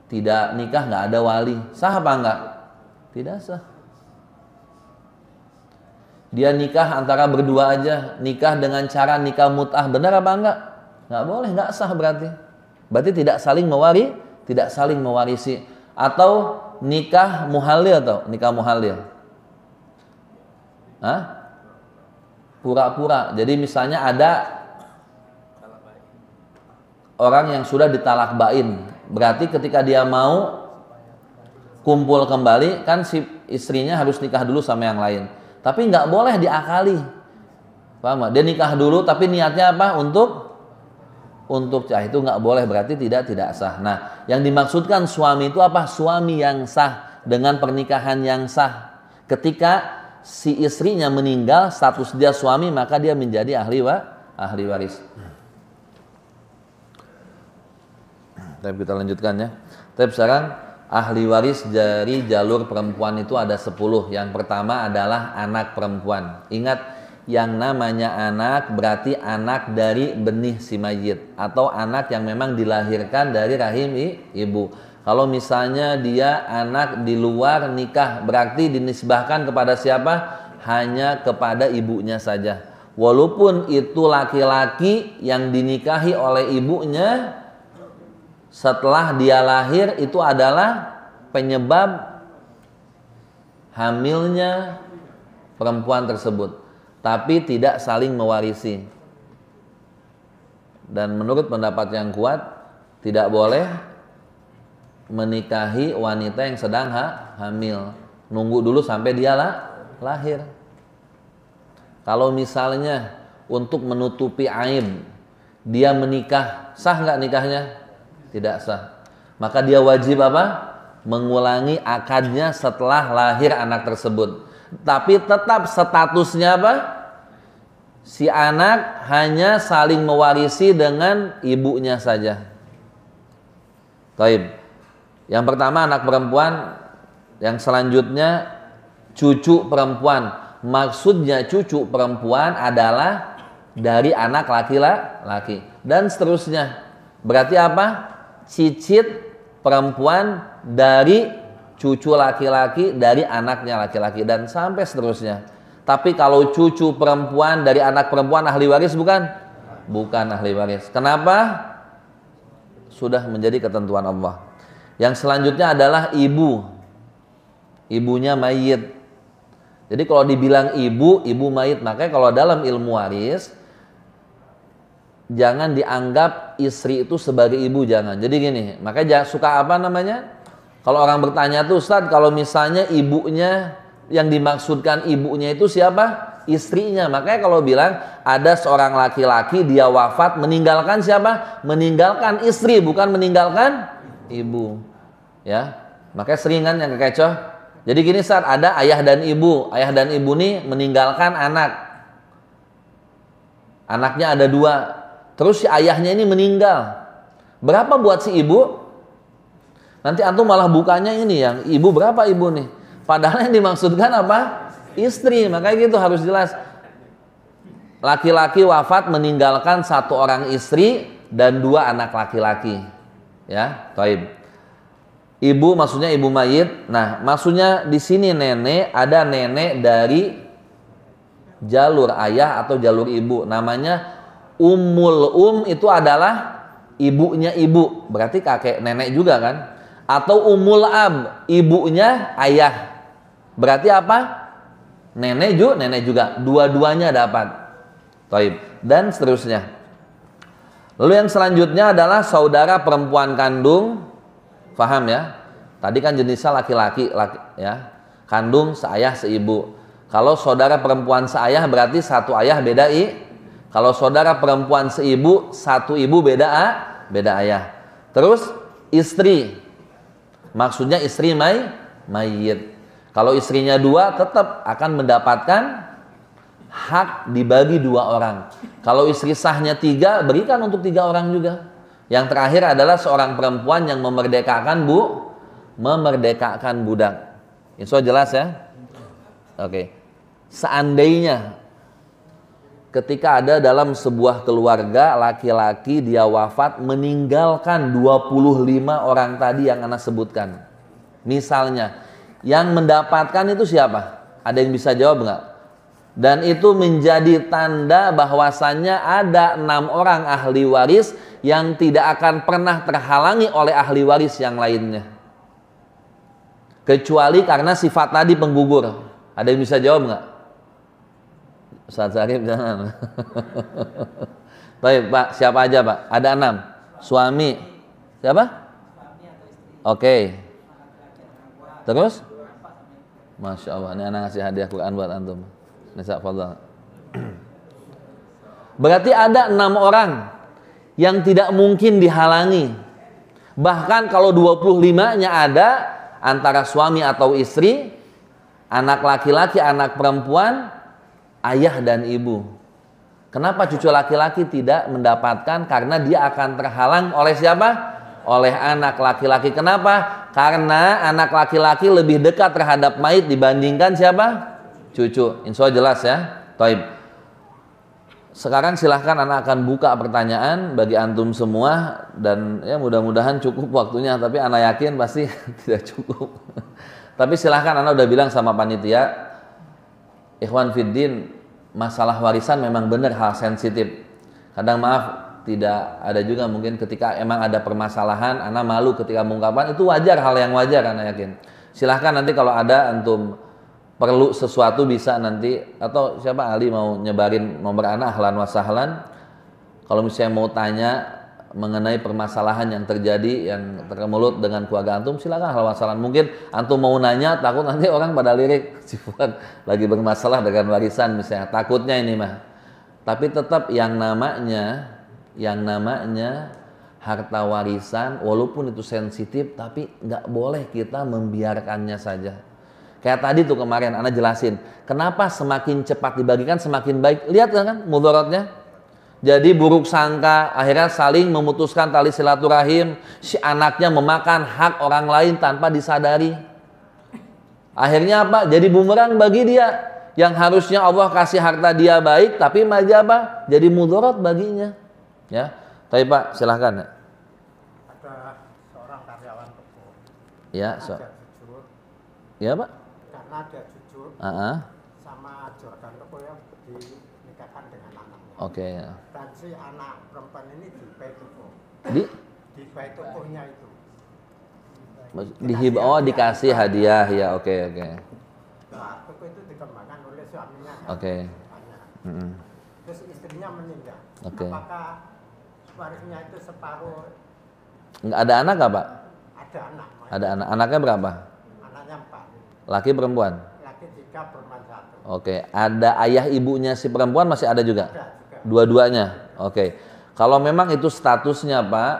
tidak nikah nggak ada wali, sah apa enggak? Tidak sah. Dia nikah antara berdua aja, nikah dengan cara nikah mut'ah, benar apa enggak? Nggak boleh, nggak sah berarti. Berarti tidak saling mewari, tidak saling mewarisi atau nikah muhalil atau nikah muhalil. Hah? pura-pura. Jadi misalnya ada orang yang sudah ditalak bain, berarti ketika dia mau kumpul kembali kan si istrinya harus nikah dulu sama yang lain. Tapi nggak boleh diakali. Paham? Dia nikah dulu tapi niatnya apa? Untuk untuk cah itu nggak boleh berarti tidak tidak sah. Nah, yang dimaksudkan suami itu apa? Suami yang sah dengan pernikahan yang sah. Ketika si istrinya meninggal status dia suami maka dia menjadi ahli wa ahli waris. Tapi kita lanjutkan ya. Tapi sekarang ahli waris dari jalur perempuan itu ada 10. Yang pertama adalah anak perempuan. Ingat yang namanya anak berarti anak dari benih si mayit atau anak yang memang dilahirkan dari rahim ibu. Kalau misalnya dia anak di luar nikah, berarti dinisbahkan kepada siapa? Hanya kepada ibunya saja. Walaupun itu laki-laki yang dinikahi oleh ibunya, setelah dia lahir itu adalah penyebab hamilnya perempuan tersebut, tapi tidak saling mewarisi. Dan menurut pendapat yang kuat, tidak boleh menikahi wanita yang sedang ha, hamil. Nunggu dulu sampai dia lah, lahir. Kalau misalnya untuk menutupi aib, dia menikah, sah nggak nikahnya? Tidak sah. Maka dia wajib apa? Mengulangi akadnya setelah lahir anak tersebut. Tapi tetap statusnya apa? Si anak hanya saling mewarisi dengan ibunya saja. Taib. Yang pertama anak perempuan, yang selanjutnya cucu perempuan. Maksudnya cucu perempuan adalah dari anak laki-laki dan seterusnya. Berarti apa? Cicit perempuan dari cucu laki-laki dari anaknya laki-laki dan sampai seterusnya. Tapi kalau cucu perempuan dari anak perempuan ahli waris bukan? Bukan ahli waris. Kenapa? Sudah menjadi ketentuan Allah. Yang selanjutnya adalah ibu. Ibunya mayit. Jadi kalau dibilang ibu, ibu mayit. Makanya kalau dalam ilmu waris, jangan dianggap istri itu sebagai ibu, jangan. Jadi gini, makanya suka apa namanya? Kalau orang bertanya tuh Ustadz, kalau misalnya ibunya yang dimaksudkan ibunya itu siapa? Istrinya. Makanya kalau bilang ada seorang laki-laki dia wafat meninggalkan siapa? Meninggalkan istri, bukan meninggalkan ibu. Ya. Makanya seringan yang kekecoh. Jadi gini saat ada ayah dan ibu. Ayah dan ibu nih meninggalkan anak. Anaknya ada dua. Terus si ayahnya ini meninggal. Berapa buat si ibu? Nanti antum malah bukanya ini yang ibu berapa ibu nih? Padahal yang dimaksudkan apa? Istri. Makanya gitu harus jelas. Laki-laki wafat meninggalkan satu orang istri dan dua anak laki-laki ya taib ibu maksudnya ibu mayit nah maksudnya di sini nenek ada nenek dari jalur ayah atau jalur ibu namanya umul um itu adalah ibunya ibu berarti kakek nenek juga kan atau umul ab ibunya ayah berarti apa nenek juga nenek juga dua-duanya dapat taib dan seterusnya Lalu yang selanjutnya adalah saudara perempuan kandung. faham ya? Tadi kan jenisnya laki-laki laki, ya. Kandung seayah seibu. Kalau saudara perempuan seayah berarti satu ayah beda i. Kalau saudara perempuan seibu, satu ibu beda a, beda ayah. Terus istri. Maksudnya istri mai, mayit. Kalau istrinya dua tetap akan mendapatkan hak dibagi dua orang. Kalau istri sahnya tiga, berikan untuk tiga orang juga. Yang terakhir adalah seorang perempuan yang memerdekakan bu, memerdekakan budak. Insya Allah jelas ya. Oke. Seandainya ketika ada dalam sebuah keluarga laki-laki dia wafat meninggalkan 25 orang tadi yang anak sebutkan. Misalnya, yang mendapatkan itu siapa? Ada yang bisa jawab nggak? Dan itu menjadi tanda bahwasannya ada enam orang ahli waris yang tidak akan pernah terhalangi oleh ahli waris yang lainnya. Kecuali karena sifat tadi penggugur. Ada yang bisa jawab nggak? Ustaz Zarif jangan. Baik Pak, siapa aja Pak? Ada enam. Suami. Siapa? Oke. Terus? Masya Allah, ini anak ngasih hadiah Quran buat antum. Nisa Berarti ada enam orang yang tidak mungkin dihalangi. Bahkan kalau 25-nya ada antara suami atau istri, anak laki-laki, anak perempuan, ayah dan ibu. Kenapa cucu laki-laki tidak mendapatkan? Karena dia akan terhalang oleh siapa? Oleh anak laki-laki. Kenapa? Karena anak laki-laki lebih dekat terhadap mayit dibandingkan siapa? cucu. Insya Allah jelas ya. Taib. Sekarang silahkan anak akan buka pertanyaan bagi antum semua dan ya mudah-mudahan cukup waktunya. Tapi anak yakin pasti tidak cukup. Tapi silahkan anak udah bilang sama panitia, Ikhwan Fiddin, masalah warisan memang benar hal sensitif. Kadang maaf tidak ada juga mungkin ketika emang ada permasalahan, anak malu ketika mengungkapkan itu wajar hal yang wajar anak yakin. Silahkan nanti kalau ada antum perlu sesuatu bisa nanti atau siapa Ali mau nyebarin nomor anak ahlan wasahlan kalau misalnya mau tanya mengenai permasalahan yang terjadi yang terkemulut dengan keluarga antum silakan ahlan wasahlan mungkin antum mau nanya takut nanti orang pada lirik si lagi bermasalah dengan warisan misalnya takutnya ini mah tapi tetap yang namanya yang namanya harta warisan walaupun itu sensitif tapi nggak boleh kita membiarkannya saja Kayak tadi tuh kemarin Anda jelasin, kenapa semakin cepat dibagikan semakin baik. Lihat kan, kan mudorotnya. Jadi buruk sangka, akhirnya saling memutuskan tali silaturahim, si anaknya memakan hak orang lain tanpa disadari. Akhirnya apa? Jadi bumerang bagi dia. Yang harusnya Allah kasih harta dia baik, tapi majabah Jadi mudorot baginya. Ya. Tapi Pak, silahkan. Ada seorang karyawan toko. Ya, so. Ya, Pak ada jujur uh -huh. sama Jordan Tepo yang dinikahkan dengan anaknya. Oke. Okay. Ya. Dan si anak perempuan ini di Paituko. Di? Di Paitukonya itu. Dihib oh dikasih hadiah ya oke okay, oke. Okay. Nah, toko itu dikembangkan oleh suaminya. Oke. Okay. Mm -hmm. Terus istrinya meninggal. Oke. Okay. Apakah warisnya itu separuh? Nggak ada anak gak pak? Ada anak. Ada anak. Anaknya berapa? Laki perempuan? Laki tiga, perempuan satu. Oke, ada ayah ibunya si perempuan masih ada juga? juga. Dua-duanya? Oke. Kalau memang itu statusnya Pak,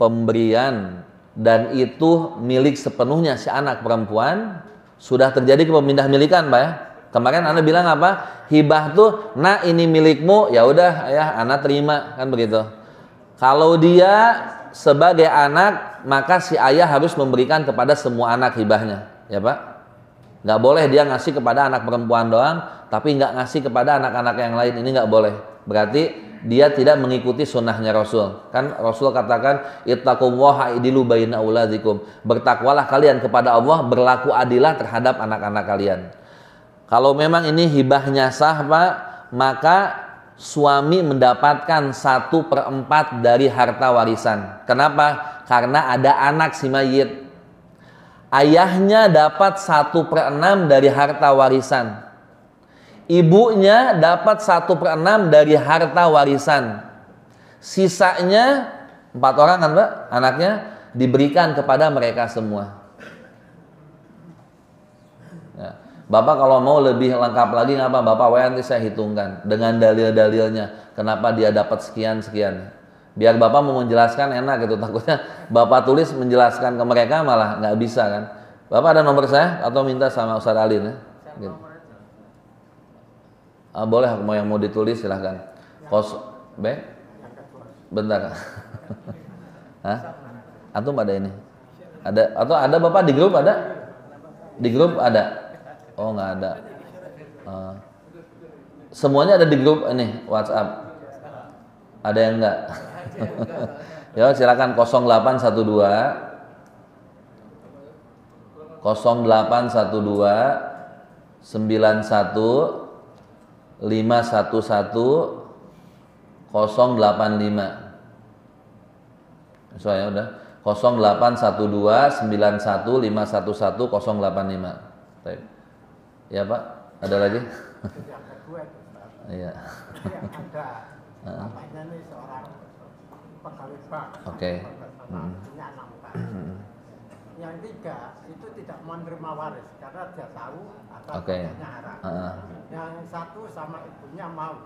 pemberian dan itu milik sepenuhnya si anak perempuan, sudah terjadi kepemindahan milikan Pak ya? Kemarin Anda bilang apa? Hibah tuh, nah ini milikmu, ya udah ayah, anak terima, kan begitu. Kalau dia sebagai anak, maka si ayah harus memberikan kepada semua anak hibahnya, ya Pak? Nggak boleh dia ngasih kepada anak perempuan doang, tapi nggak ngasih kepada anak-anak yang lain. Ini nggak boleh. Berarti dia tidak mengikuti sunnahnya Rasul. Kan Rasul katakan, Ittaqumwaha Bertakwalah kalian kepada Allah, berlaku adilah terhadap anak-anak kalian. Kalau memang ini hibahnya sah, Pak, maka suami mendapatkan satu perempat dari harta warisan. Kenapa? Karena ada anak si mayit Ayahnya dapat satu per enam dari harta warisan. Ibunya dapat satu per enam dari harta warisan. Sisanya empat orang kan pak anaknya diberikan kepada mereka semua. Ya. Bapak kalau mau lebih lengkap lagi ngapa Bapak nanti saya hitungkan dengan dalil-dalilnya kenapa dia dapat sekian sekian biar bapak mau menjelaskan enak gitu takutnya bapak tulis menjelaskan ke mereka malah nggak bisa kan bapak ada nomor saya atau minta sama Ustadz Alin ya? gitu. ah, boleh mau yang mau ditulis silahkan kos B bentar Hah? atau ada ini ada atau ada bapak di grup ada di grup ada oh nggak ada uh, semuanya ada di grup ini WhatsApp ada yang enggak ya silakan 0812 0812 91 511 085 soalnya udah 0812 91 511 085 Baik. ya pak ada lagi iya ada seorang Oke. Okay. Hmm. Hmm. Yang tiga itu tidak menerima waris karena dia tahu atau okay. Uh. Yang satu sama ibunya mau.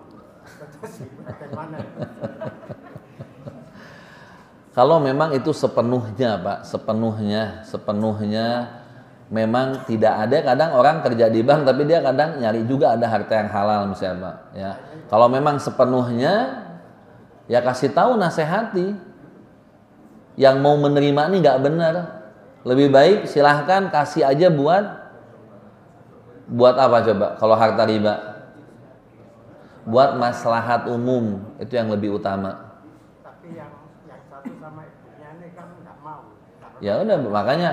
Kalau memang itu sepenuhnya, Pak, sepenuhnya, sepenuhnya memang tidak ada kadang orang kerja di bank tapi dia kadang nyari juga ada harta yang halal misalnya, Pak, ya. Iya. Kalau memang sepenuhnya ya kasih tahu nasihati yang mau menerima ini nggak benar lebih baik silahkan kasih aja buat buat apa coba kalau harta riba buat maslahat umum itu yang lebih utama kan ya udah makanya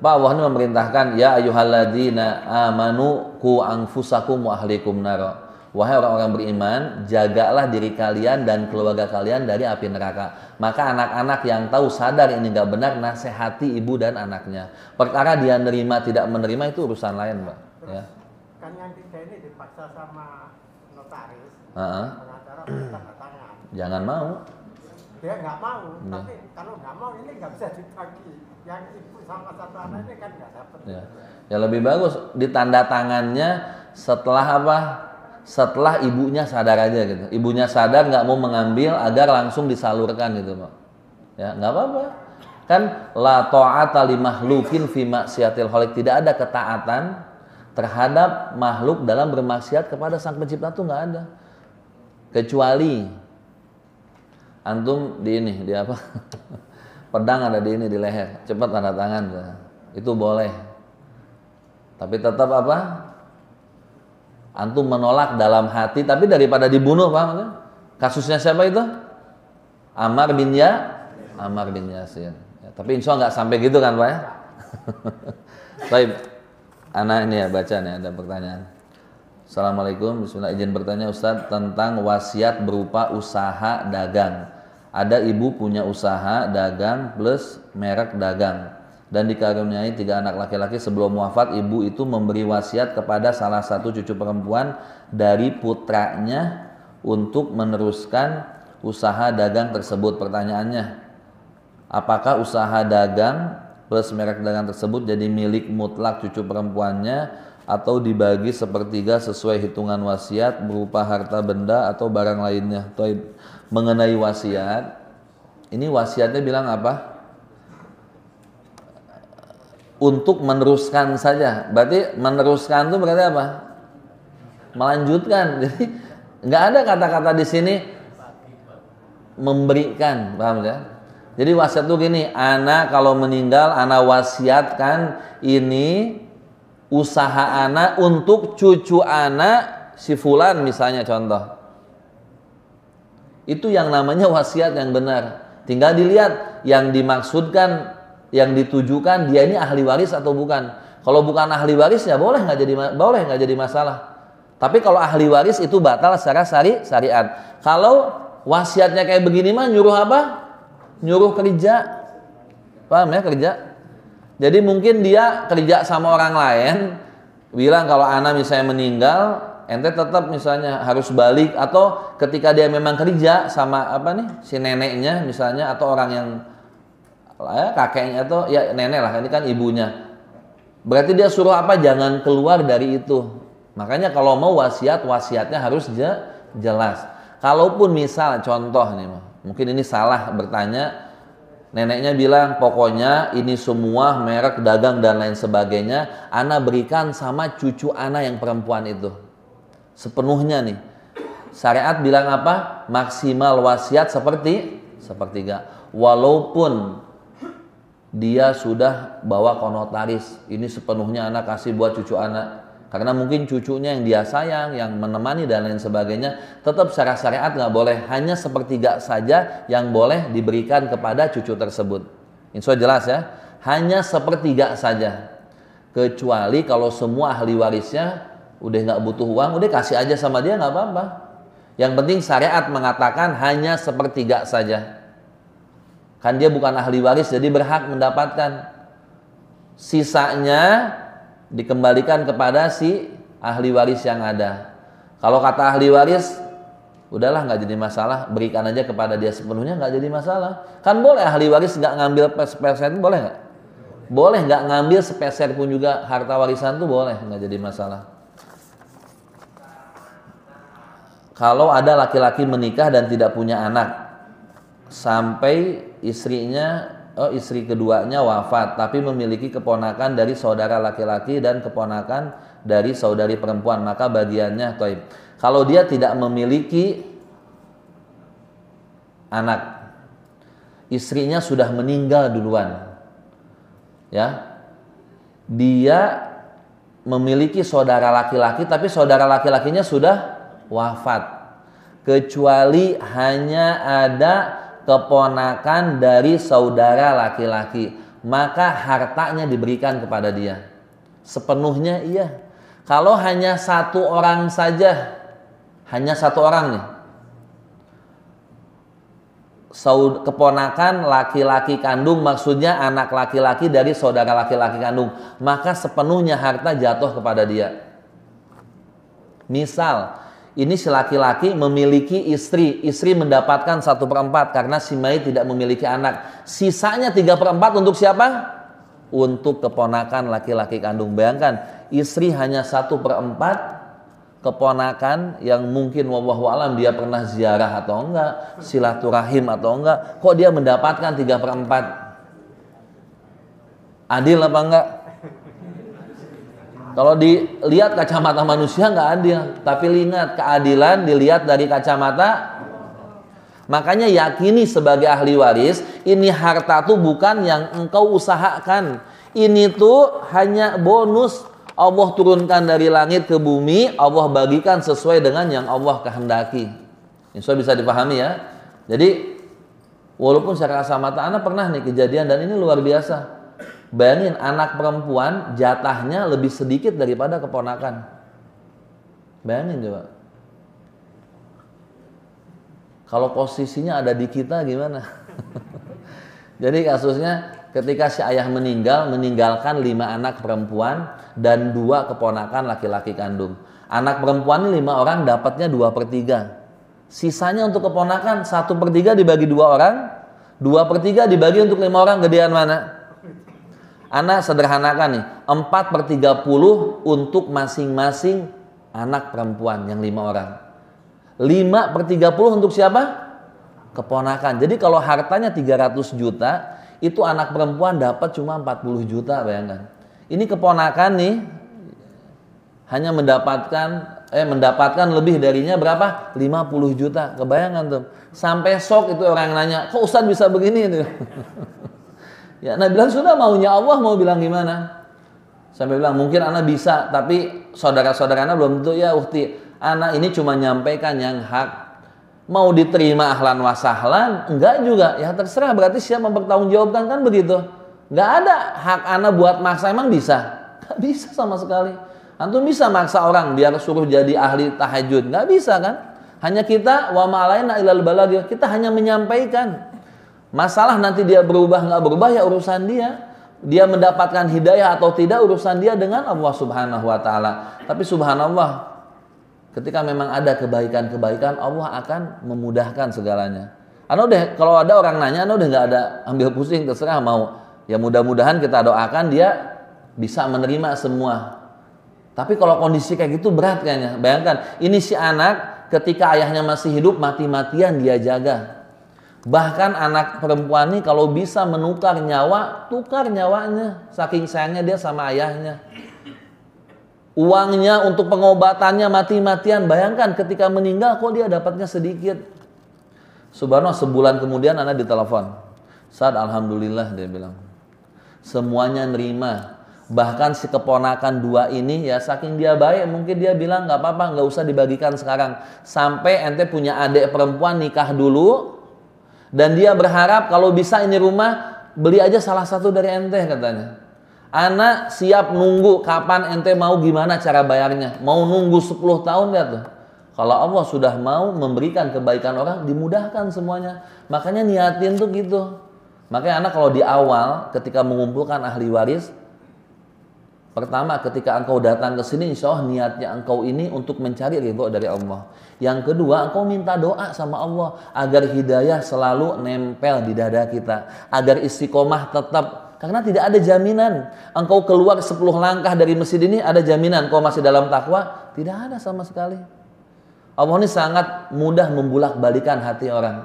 Pak Allah ini memerintahkan ya ayuhaladina amanu ku angfusakum wa ahlikum naro Wahai orang-orang beriman, jagalah diri kalian dan keluarga kalian dari api neraka. Maka anak-anak yang tahu sadar ini nggak benar, nasihati ibu dan anaknya. Perkara dia nerima tidak menerima itu urusan lain, Pak. Terus, ya. Kan yang kita ini dipaksa sama notaris, uh -huh. tangan. Jangan mau. Dia nggak mau, ya. tapi kalau nggak mau ini nggak bisa ditagi. Yang ibu sama satu anak ini kan nggak dapat. Ya. ya lebih bagus ditanda tangannya setelah apa? setelah ibunya sadar aja gitu. Ibunya sadar nggak mau mengambil agar langsung disalurkan gitu pak. Ya nggak apa-apa. Kan la ta'ata li makhlukin fi maksiatil holik. Tidak ada ketaatan terhadap makhluk dalam bermaksiat kepada sang pencipta tuh nggak ada. Kecuali antum di ini di apa? Pedang ada di ini di leher. Cepat tanda tangan. Itu boleh. Tapi tetap apa? antum menolak dalam hati tapi daripada dibunuh paham kan? kasusnya siapa itu Amar bin Ya Amar bin Yasin ya, tapi insya Allah nggak sampai gitu kan pak ya baik anak ini ya baca nih ya, ada pertanyaan Assalamualaikum Bismillah izin bertanya Ustadz tentang wasiat berupa usaha dagang ada ibu punya usaha dagang plus merek dagang dan dikaruniai tiga anak laki-laki sebelum wafat ibu itu memberi wasiat kepada salah satu cucu perempuan dari putranya untuk meneruskan usaha dagang tersebut pertanyaannya apakah usaha dagang plus merek dagang tersebut jadi milik mutlak cucu perempuannya atau dibagi sepertiga sesuai hitungan wasiat berupa harta benda atau barang lainnya mengenai wasiat ini wasiatnya bilang apa untuk meneruskan saja. Berarti meneruskan itu berarti apa? Melanjutkan. Jadi nggak ada kata-kata di sini memberikan, paham ya? Jadi wasiat tuh gini, anak kalau meninggal, anak wasiatkan ini usaha anak untuk cucu anak si fulan misalnya contoh. Itu yang namanya wasiat yang benar. Tinggal dilihat yang dimaksudkan yang ditujukan dia ini ahli waris atau bukan. Kalau bukan ahli waris ya boleh nggak jadi boleh nggak jadi masalah. Tapi kalau ahli waris itu batal secara syari syariat. Kalau wasiatnya kayak begini mah nyuruh apa? Nyuruh kerja. Paham ya kerja? Jadi mungkin dia kerja sama orang lain bilang kalau anak misalnya meninggal ente tetap misalnya harus balik atau ketika dia memang kerja sama apa nih si neneknya misalnya atau orang yang eh, kakeknya atau ya nenek lah ini kan ibunya berarti dia suruh apa jangan keluar dari itu makanya kalau mau wasiat wasiatnya harus je, jelas kalaupun misal contoh nih mungkin ini salah bertanya neneknya bilang pokoknya ini semua merek dagang dan lain sebagainya ana berikan sama cucu ana yang perempuan itu sepenuhnya nih syariat bilang apa maksimal wasiat seperti sepertiga walaupun dia sudah bawa konotaris ini sepenuhnya anak kasih buat cucu anak karena mungkin cucunya yang dia sayang yang menemani dan lain sebagainya tetap secara syariat nggak boleh hanya sepertiga saja yang boleh diberikan kepada cucu tersebut insya jelas ya hanya sepertiga saja kecuali kalau semua ahli warisnya udah nggak butuh uang udah kasih aja sama dia nggak apa-apa yang penting syariat mengatakan hanya sepertiga saja Kan dia bukan ahli waris jadi berhak mendapatkan. Sisanya dikembalikan kepada si ahli waris yang ada. Kalau kata ahli waris, udahlah nggak jadi masalah, berikan aja kepada dia sepenuhnya nggak jadi masalah. Kan boleh ahli waris nggak ngambil persen boleh nggak? Boleh nggak ngambil sepeser pun juga harta warisan tuh boleh nggak jadi masalah. Kalau ada laki-laki menikah dan tidak punya anak, sampai istrinya oh istri keduanya wafat tapi memiliki keponakan dari saudara laki-laki dan keponakan dari saudari perempuan maka bagiannya toib kalau dia tidak memiliki anak istrinya sudah meninggal duluan ya dia memiliki saudara laki-laki tapi saudara laki-lakinya sudah wafat kecuali hanya ada keponakan dari saudara laki-laki, maka hartanya diberikan kepada dia. Sepenuhnya iya. Kalau hanya satu orang saja, hanya satu orang nih. Saud keponakan laki-laki kandung maksudnya anak laki-laki dari saudara laki-laki kandung, maka sepenuhnya harta jatuh kepada dia. Misal, ini si laki-laki memiliki istri, istri mendapatkan satu perempat karena si Mai tidak memiliki anak. Sisanya tiga perempat untuk siapa? Untuk keponakan laki-laki kandung. Bayangkan, istri hanya satu perempat keponakan yang mungkin wabah alam dia pernah ziarah atau enggak, silaturahim atau enggak, kok dia mendapatkan tiga perempat? Adil apa enggak? Kalau dilihat kacamata manusia nggak adil, tapi ingat keadilan dilihat dari kacamata Makanya yakini sebagai ahli waris, ini harta tuh bukan yang engkau usahakan. Ini tuh hanya bonus Allah turunkan dari langit ke bumi, Allah bagikan sesuai dengan yang Allah kehendaki. Insya bisa dipahami ya. Jadi walaupun secara kasat mata anak pernah nih kejadian dan ini luar biasa. Bayangin anak perempuan jatahnya lebih sedikit daripada keponakan. Bayangin coba. Kalau posisinya ada di kita gimana? Jadi kasusnya ketika si ayah meninggal meninggalkan lima anak perempuan dan dua keponakan laki-laki kandung anak perempuan lima orang dapatnya dua per tiga sisanya untuk keponakan satu per tiga dibagi dua orang dua per tiga dibagi untuk lima orang gedean mana Anak sederhanakan nih, 4 per 30 untuk masing-masing anak perempuan yang lima orang. 5 per 30 untuk siapa? Keponakan. Jadi kalau hartanya 300 juta, itu anak perempuan dapat cuma 40 juta bayangkan. Ini keponakan nih hanya mendapatkan eh mendapatkan lebih darinya berapa? 50 juta. Kebayangan tuh. Sampai sok itu orang nanya, "Kok Ustaz bisa begini?" tuh. Ya, anak bilang sudah maunya Allah mau bilang gimana? Sampai bilang mungkin anak bisa, tapi saudara-saudara anak belum tentu ya ukti. Anak ini cuma nyampaikan yang hak. Mau diterima ahlan wasahlan, enggak juga. Ya terserah berarti siapa mempertanggungjawabkan kan begitu. Enggak ada hak anak buat maksa emang bisa. Enggak bisa sama sekali. Antum bisa maksa orang biar suruh jadi ahli tahajud. Enggak bisa kan? Hanya kita wa ma'alaina ilal balagi Kita hanya menyampaikan Masalah nanti dia berubah nggak berubah ya urusan dia. Dia mendapatkan hidayah atau tidak urusan dia dengan Allah Subhanahu wa taala. Tapi subhanallah ketika memang ada kebaikan-kebaikan Allah akan memudahkan segalanya. Anu deh kalau ada orang nanya anu deh nggak ada ambil pusing terserah mau. Ya mudah-mudahan kita doakan dia bisa menerima semua. Tapi kalau kondisi kayak gitu berat kayaknya. Bayangkan ini si anak ketika ayahnya masih hidup mati-matian dia jaga Bahkan anak perempuan ini kalau bisa menukar nyawa, tukar nyawanya. Saking sayangnya dia sama ayahnya. Uangnya untuk pengobatannya mati-matian. Bayangkan ketika meninggal kok dia dapatnya sedikit. Subhanallah sebulan kemudian anak ditelepon. Saat Alhamdulillah dia bilang. Semuanya nerima. Bahkan si keponakan dua ini ya saking dia baik mungkin dia bilang nggak apa-apa nggak usah dibagikan sekarang. Sampai ente punya adik perempuan nikah dulu dan dia berharap kalau bisa ini rumah beli aja salah satu dari ente katanya. Anak siap nunggu kapan ente mau gimana cara bayarnya. Mau nunggu 10 tahun ya tuh. Kalau Allah sudah mau memberikan kebaikan orang dimudahkan semuanya. Makanya niatin tuh gitu. Makanya anak kalau di awal ketika mengumpulkan ahli waris Pertama, ketika engkau datang ke sini, insya Allah niatnya engkau ini untuk mencari ridho dari Allah. Yang kedua, engkau minta doa sama Allah agar hidayah selalu nempel di dada kita, agar istiqomah tetap karena tidak ada jaminan. Engkau keluar 10 langkah dari masjid ini ada jaminan kau masih dalam takwa? Tidak ada sama sekali. Allah ini sangat mudah membulak-balikan hati orang.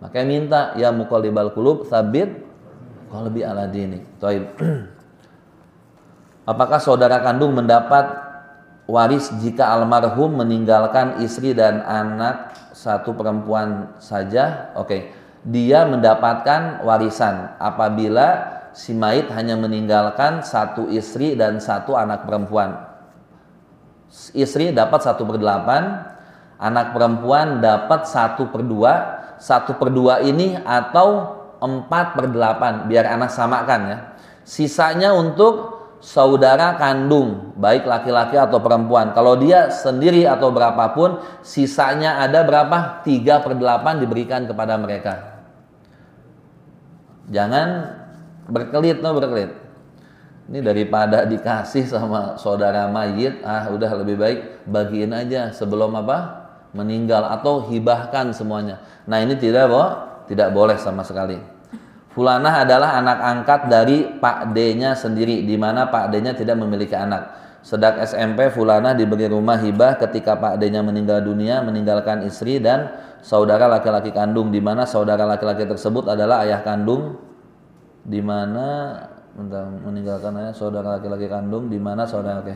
Makanya minta ya mukallibal kulub sabit kalau lebih ala dini. Apakah saudara kandung mendapat waris jika almarhum meninggalkan istri dan anak satu perempuan saja? Oke. Dia mendapatkan warisan apabila si Maid hanya meninggalkan satu istri dan satu anak perempuan. Istri dapat satu per delapan, anak perempuan dapat satu per dua, satu per dua ini atau empat per delapan. biar anak samakan ya sisanya untuk saudara kandung, baik laki-laki atau perempuan. Kalau dia sendiri atau berapapun, sisanya ada berapa? 3 per 8 diberikan kepada mereka. Jangan berkelit, no berkelit. Ini daripada dikasih sama saudara mayit, ah udah lebih baik bagiin aja sebelum apa? Meninggal atau hibahkan semuanya. Nah ini tidak, boh, tidak boleh sama sekali. Fulanah adalah anak angkat dari Pak D-nya sendiri, di mana Pak D-nya tidak memiliki anak. Sedak SMP, Fulanah diberi rumah hibah ketika Pak D-nya meninggal dunia, meninggalkan istri dan saudara laki-laki kandung, di mana saudara laki-laki tersebut adalah ayah kandung, di mana meninggalkan ayah saudara laki-laki kandung, di mana saudara laki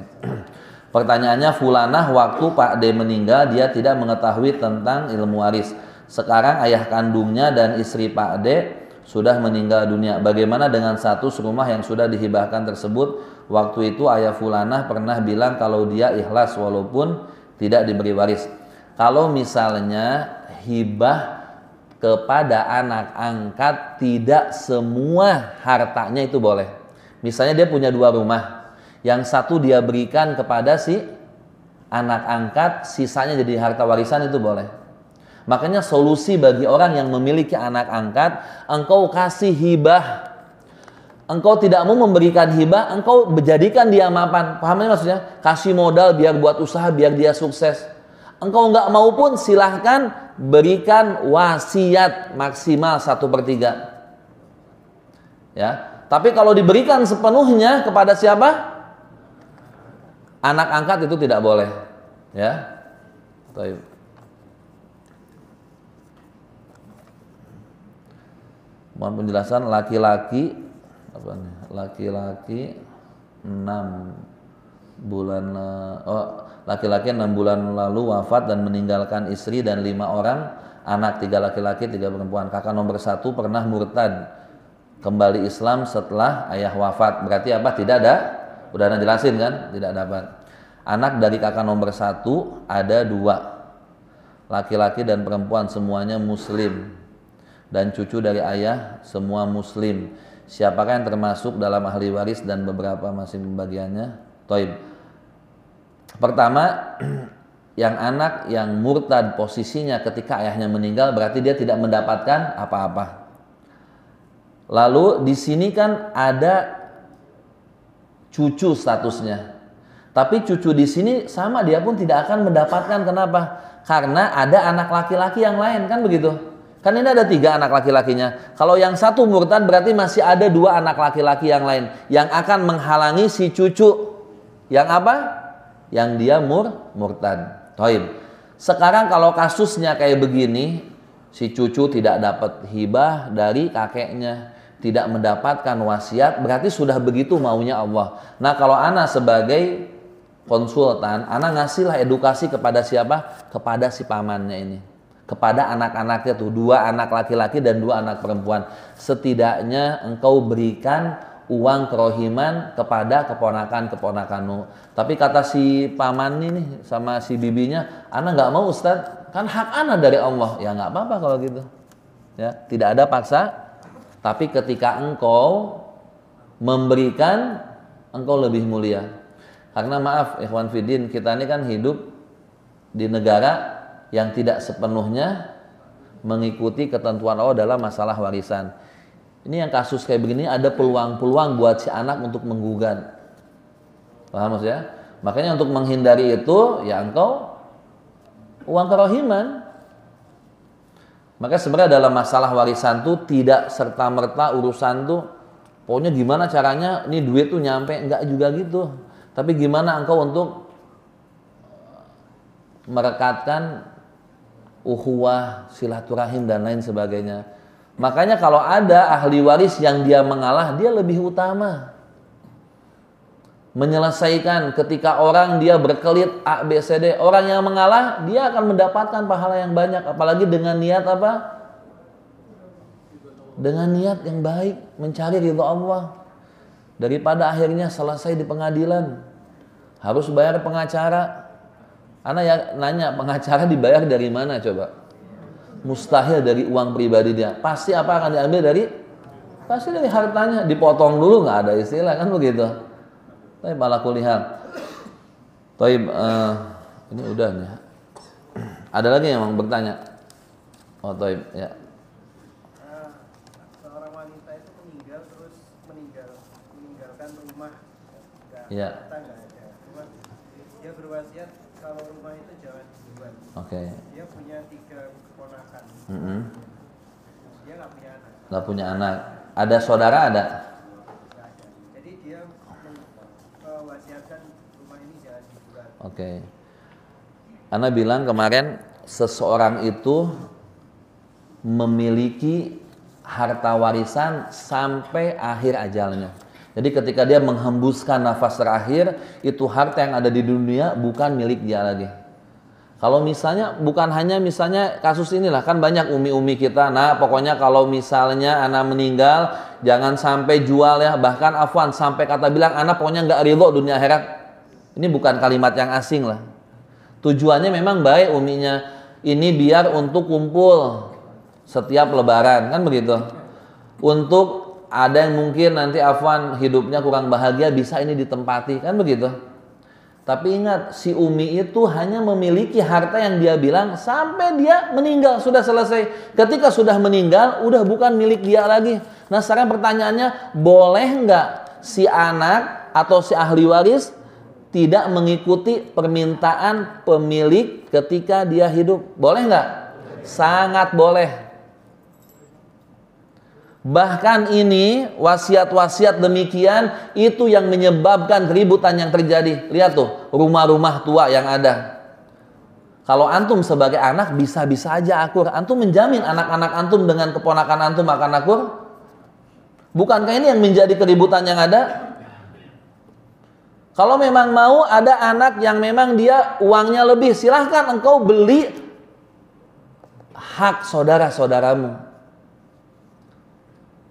Pertanyaannya, Fulanah waktu Pak D meninggal, dia tidak mengetahui tentang ilmu waris. Sekarang ayah kandungnya dan istri Pak D sudah meninggal dunia. Bagaimana dengan satu rumah yang sudah dihibahkan tersebut? Waktu itu ayah fulanah pernah bilang kalau dia ikhlas walaupun tidak diberi waris. Kalau misalnya hibah kepada anak angkat tidak semua hartanya itu boleh. Misalnya dia punya dua rumah, yang satu dia berikan kepada si anak angkat, sisanya jadi harta warisan itu boleh. Makanya solusi bagi orang yang memiliki anak angkat, engkau kasih hibah. Engkau tidak mau memberikan hibah, engkau jadikan dia mapan. Pahamnya maksudnya? Kasih modal biar buat usaha, biar dia sukses. Engkau nggak mau pun silahkan berikan wasiat maksimal satu per tiga. Ya, tapi kalau diberikan sepenuhnya kepada siapa? Anak angkat itu tidak boleh. Ya, Taib. mohon penjelasan laki-laki apa nih laki-laki 6 bulan oh laki-laki 6 bulan lalu wafat dan meninggalkan istri dan lima orang anak tiga laki-laki tiga perempuan kakak nomor satu pernah murtad kembali Islam setelah ayah wafat berarti apa tidak ada udah jelasin kan tidak dapat anak dari kakak nomor satu ada dua laki-laki dan perempuan semuanya muslim dan cucu dari ayah semua muslim. Siapakah yang termasuk dalam ahli waris dan beberapa masih pembagiannya? Toib. Pertama, yang anak yang murtad posisinya ketika ayahnya meninggal berarti dia tidak mendapatkan apa-apa. Lalu di sini kan ada cucu statusnya. Tapi cucu di sini sama dia pun tidak akan mendapatkan kenapa? Karena ada anak laki-laki yang lain kan begitu Kan ini ada tiga anak laki-lakinya. Kalau yang satu murtad berarti masih ada dua anak laki-laki yang lain yang akan menghalangi si cucu yang apa? Yang dia mur murtad. Toib. Sekarang kalau kasusnya kayak begini, si cucu tidak dapat hibah dari kakeknya, tidak mendapatkan wasiat, berarti sudah begitu maunya Allah. Nah kalau anak sebagai konsultan, anak ngasihlah edukasi kepada siapa? Kepada si pamannya ini kepada anak-anaknya tuh dua anak laki-laki dan dua anak perempuan setidaknya engkau berikan uang kerohiman kepada keponakan-keponakanmu. Tapi kata si paman ini sama si bibinya, anak nggak mau Ustad kan hak anak dari Allah. Ya nggak apa-apa kalau gitu. Ya, tidak ada paksa. Tapi ketika engkau memberikan, engkau lebih mulia. Karena maaf, Ikhwan Fidin, kita ini kan hidup di negara yang tidak sepenuhnya mengikuti ketentuan Allah dalam masalah warisan. Ini yang kasus kayak begini ada peluang-peluang buat si anak untuk menggugat. Paham maksudnya? Makanya untuk menghindari itu ya engkau uang kerohiman. Maka sebenarnya dalam masalah warisan tuh tidak serta merta urusan tuh pokoknya gimana caranya ini duit tuh nyampe enggak juga gitu. Tapi gimana engkau untuk merekatkan uhuwah, silaturahim dan lain sebagainya. Makanya kalau ada ahli waris yang dia mengalah, dia lebih utama. Menyelesaikan ketika orang dia berkelit A, B, C, D. Orang yang mengalah, dia akan mendapatkan pahala yang banyak. Apalagi dengan niat apa? Dengan niat yang baik, mencari ridho Allah. Daripada akhirnya selesai di pengadilan. Harus bayar pengacara, Anak ya nanya pengacara dibayar dari mana coba? Mustahil dari uang pribadi dia. Pasti apa akan diambil dari? Pasti dari hartanya. Dipotong dulu nggak ada istilah kan begitu. Tapi malah kulihat. Tapi uh, eh, ini udah nih. Ada lagi yang mau bertanya? Oh, Toib, ya. Eh, ya. Ya. ya dia berwasiat kalau rumah itu jalan dijual. Oke. Okay. Dia punya tiga keponakan. Mm -hmm. Dia nggak punya anak. Nggak punya anak. Ada saudara ada? Jadi dia mewasiatkan rumah ini jangan dijual. Oke. Okay. Ana bilang kemarin seseorang itu memiliki harta warisan sampai akhir ajalnya. Jadi ketika dia menghembuskan nafas terakhir, itu harta yang ada di dunia bukan milik dia lagi. Kalau misalnya bukan hanya misalnya kasus inilah kan banyak umi-umi kita. Nah, pokoknya kalau misalnya anak meninggal jangan sampai jual ya. Bahkan Afwan sampai kata bilang anak pokoknya nggak ridho dunia akhirat. Ini bukan kalimat yang asing lah. Tujuannya memang baik uminya. Ini biar untuk kumpul setiap lebaran kan begitu. Untuk ada yang mungkin nanti Afwan hidupnya kurang bahagia bisa ini ditempati kan begitu. Tapi ingat si Umi itu hanya memiliki harta yang dia bilang sampai dia meninggal sudah selesai. Ketika sudah meninggal udah bukan milik dia lagi. Nah sekarang pertanyaannya boleh nggak si anak atau si ahli waris tidak mengikuti permintaan pemilik ketika dia hidup? Boleh nggak? Sangat boleh. Bahkan ini wasiat-wasiat demikian itu yang menyebabkan keributan yang terjadi. Lihat tuh rumah-rumah tua yang ada. Kalau antum sebagai anak bisa-bisa aja akur. Antum menjamin anak-anak antum dengan keponakan antum akan akur. Bukankah ini yang menjadi keributan yang ada? Kalau memang mau ada anak yang memang dia uangnya lebih, silahkan engkau beli hak saudara-saudaramu.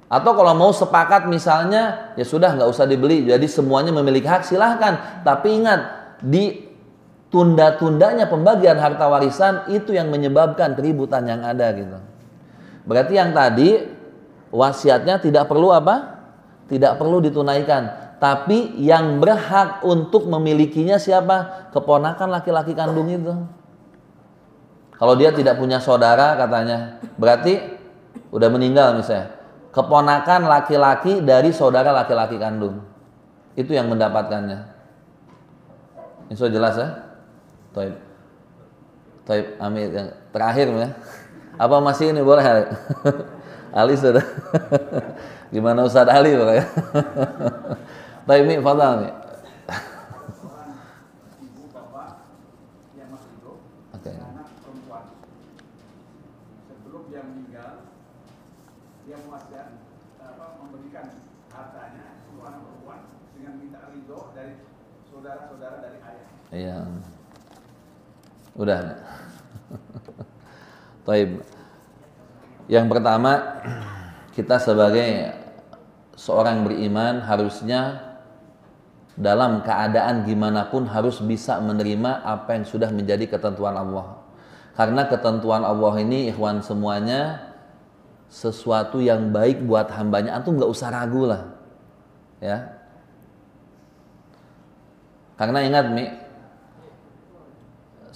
Atau kalau mau sepakat misalnya, ya sudah nggak usah dibeli. Jadi semuanya memiliki hak silahkan. Tapi ingat, di tunda-tundanya pembagian harta warisan itu yang menyebabkan keributan yang ada gitu. Berarti yang tadi wasiatnya tidak perlu apa? Tidak perlu ditunaikan. Tapi yang berhak untuk memilikinya siapa? Keponakan laki-laki kandung itu. Kalau dia tidak punya saudara katanya, berarti udah meninggal misalnya keponakan laki-laki dari saudara laki-laki kandung. Itu yang mendapatkannya. Insya jelas ya? Taib. Taib, Amir yang terakhir ya. Apa masih ini boleh? Ali, Ali sudah. Gimana Ustaz Ali pokoknya? Taib, mi, fadal, mi. Iya. Udah. Taib. Yang pertama, kita sebagai seorang beriman harusnya dalam keadaan gimana pun harus bisa menerima apa yang sudah menjadi ketentuan Allah. Karena ketentuan Allah ini ikhwan semuanya sesuatu yang baik buat hambanya antum nggak usah ragu lah. Ya. Karena ingat mi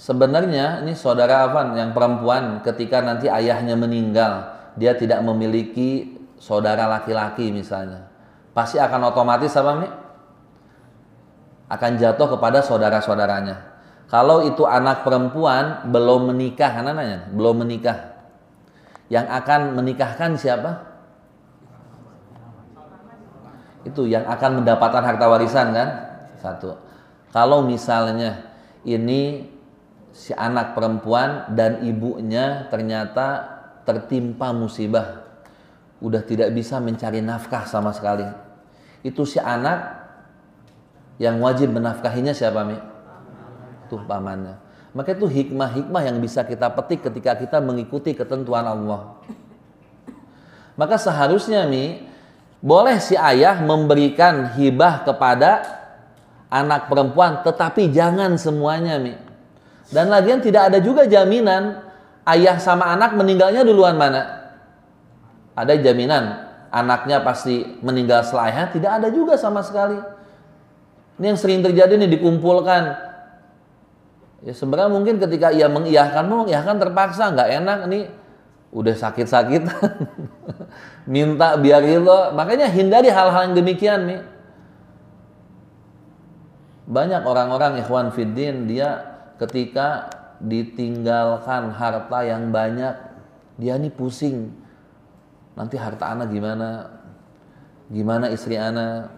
Sebenarnya ini saudara Afan yang perempuan ketika nanti ayahnya meninggal, dia tidak memiliki saudara laki-laki misalnya. Pasti akan otomatis apa nih? Akan jatuh kepada saudara-saudaranya. Kalau itu anak perempuan belum menikah, kan nanya, belum menikah. Yang akan menikahkan siapa? Itu yang akan mendapatkan harta warisan kan? Satu. Kalau misalnya ini si anak perempuan dan ibunya ternyata tertimpa musibah. Udah tidak bisa mencari nafkah sama sekali. Itu si anak yang wajib menafkahinya siapa, Mi? Tuh pamannya. Maka itu hikmah-hikmah yang bisa kita petik ketika kita mengikuti ketentuan Allah. Maka seharusnya, Mi, boleh si ayah memberikan hibah kepada anak perempuan, tetapi jangan semuanya, Mi dan lagian tidak ada juga jaminan ayah sama anak meninggalnya duluan mana. Ada jaminan anaknya pasti meninggal setelah ayah, tidak ada juga sama sekali. Ini yang sering terjadi nih dikumpulkan. Ya sebenarnya mungkin ketika ia mengiyahkan, mengiyahkan terpaksa nggak enak nih udah sakit-sakit minta biar lo makanya hindari hal-hal yang demikian nih banyak orang-orang ikhwan fiddin dia ketika ditinggalkan harta yang banyak dia nih pusing nanti harta anak gimana gimana istri anak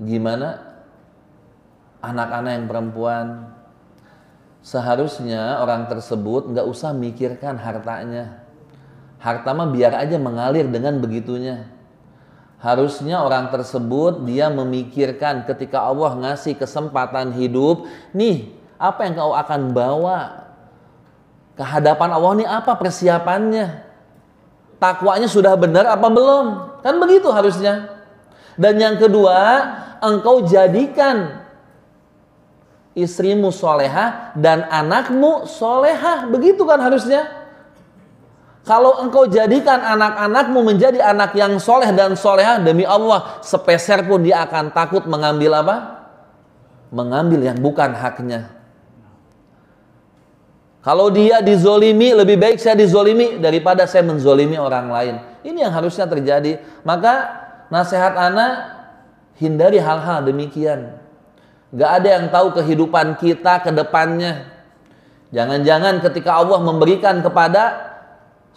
gimana anak-anak yang perempuan seharusnya orang tersebut nggak usah mikirkan hartanya harta mah biar aja mengalir dengan begitunya Harusnya orang tersebut dia memikirkan ketika Allah ngasih kesempatan hidup, nih apa yang kau akan bawa? Kehadapan Allah ini apa persiapannya? Takwanya sudah benar apa belum? Kan begitu harusnya. Dan yang kedua, engkau jadikan istrimu solehah dan anakmu solehah. Begitu kan harusnya. Kalau engkau jadikan anak-anakmu menjadi anak yang soleh dan solehah demi Allah, sepeser pun dia akan takut mengambil apa? Mengambil yang bukan haknya. Kalau dia dizolimi, lebih baik saya dizolimi daripada saya menzolimi orang lain. Ini yang harusnya terjadi. Maka nasihat anak, hindari hal-hal demikian. Gak ada yang tahu kehidupan kita ke depannya. Jangan-jangan ketika Allah memberikan kepada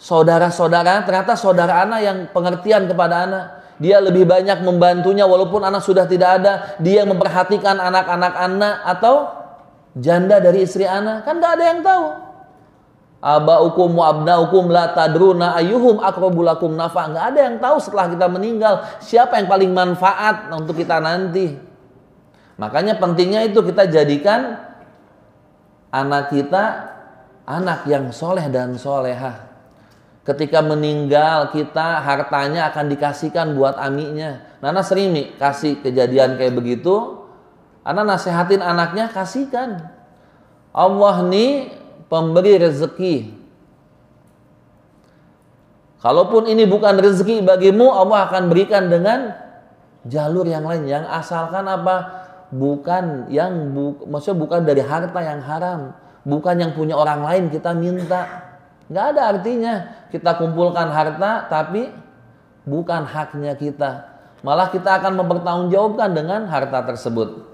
saudara-saudara, ternyata saudara anak yang pengertian kepada anak. Dia lebih banyak membantunya walaupun anak sudah tidak ada. Dia memperhatikan anak-anak anak atau janda dari istri anak kan nggak ada yang tahu Aba abaukum wa abnaukum la tadruna ayuhum akrobulakum nafa nggak ada yang tahu setelah kita meninggal siapa yang paling manfaat untuk kita nanti makanya pentingnya itu kita jadikan anak kita anak yang soleh dan solehah ketika meninggal kita hartanya akan dikasihkan buat aminya. Nana sering kasih kejadian kayak begitu Anak nasihatin anaknya kasihkan. Allah ni pemberi rezeki. Kalaupun ini bukan rezeki bagimu, Allah akan berikan dengan jalur yang lain yang asalkan apa? Bukan yang bu, maksudnya bukan dari harta yang haram, bukan yang punya orang lain kita minta. Nggak ada artinya kita kumpulkan harta tapi bukan haknya kita. Malah kita akan mempertanggungjawabkan dengan harta tersebut.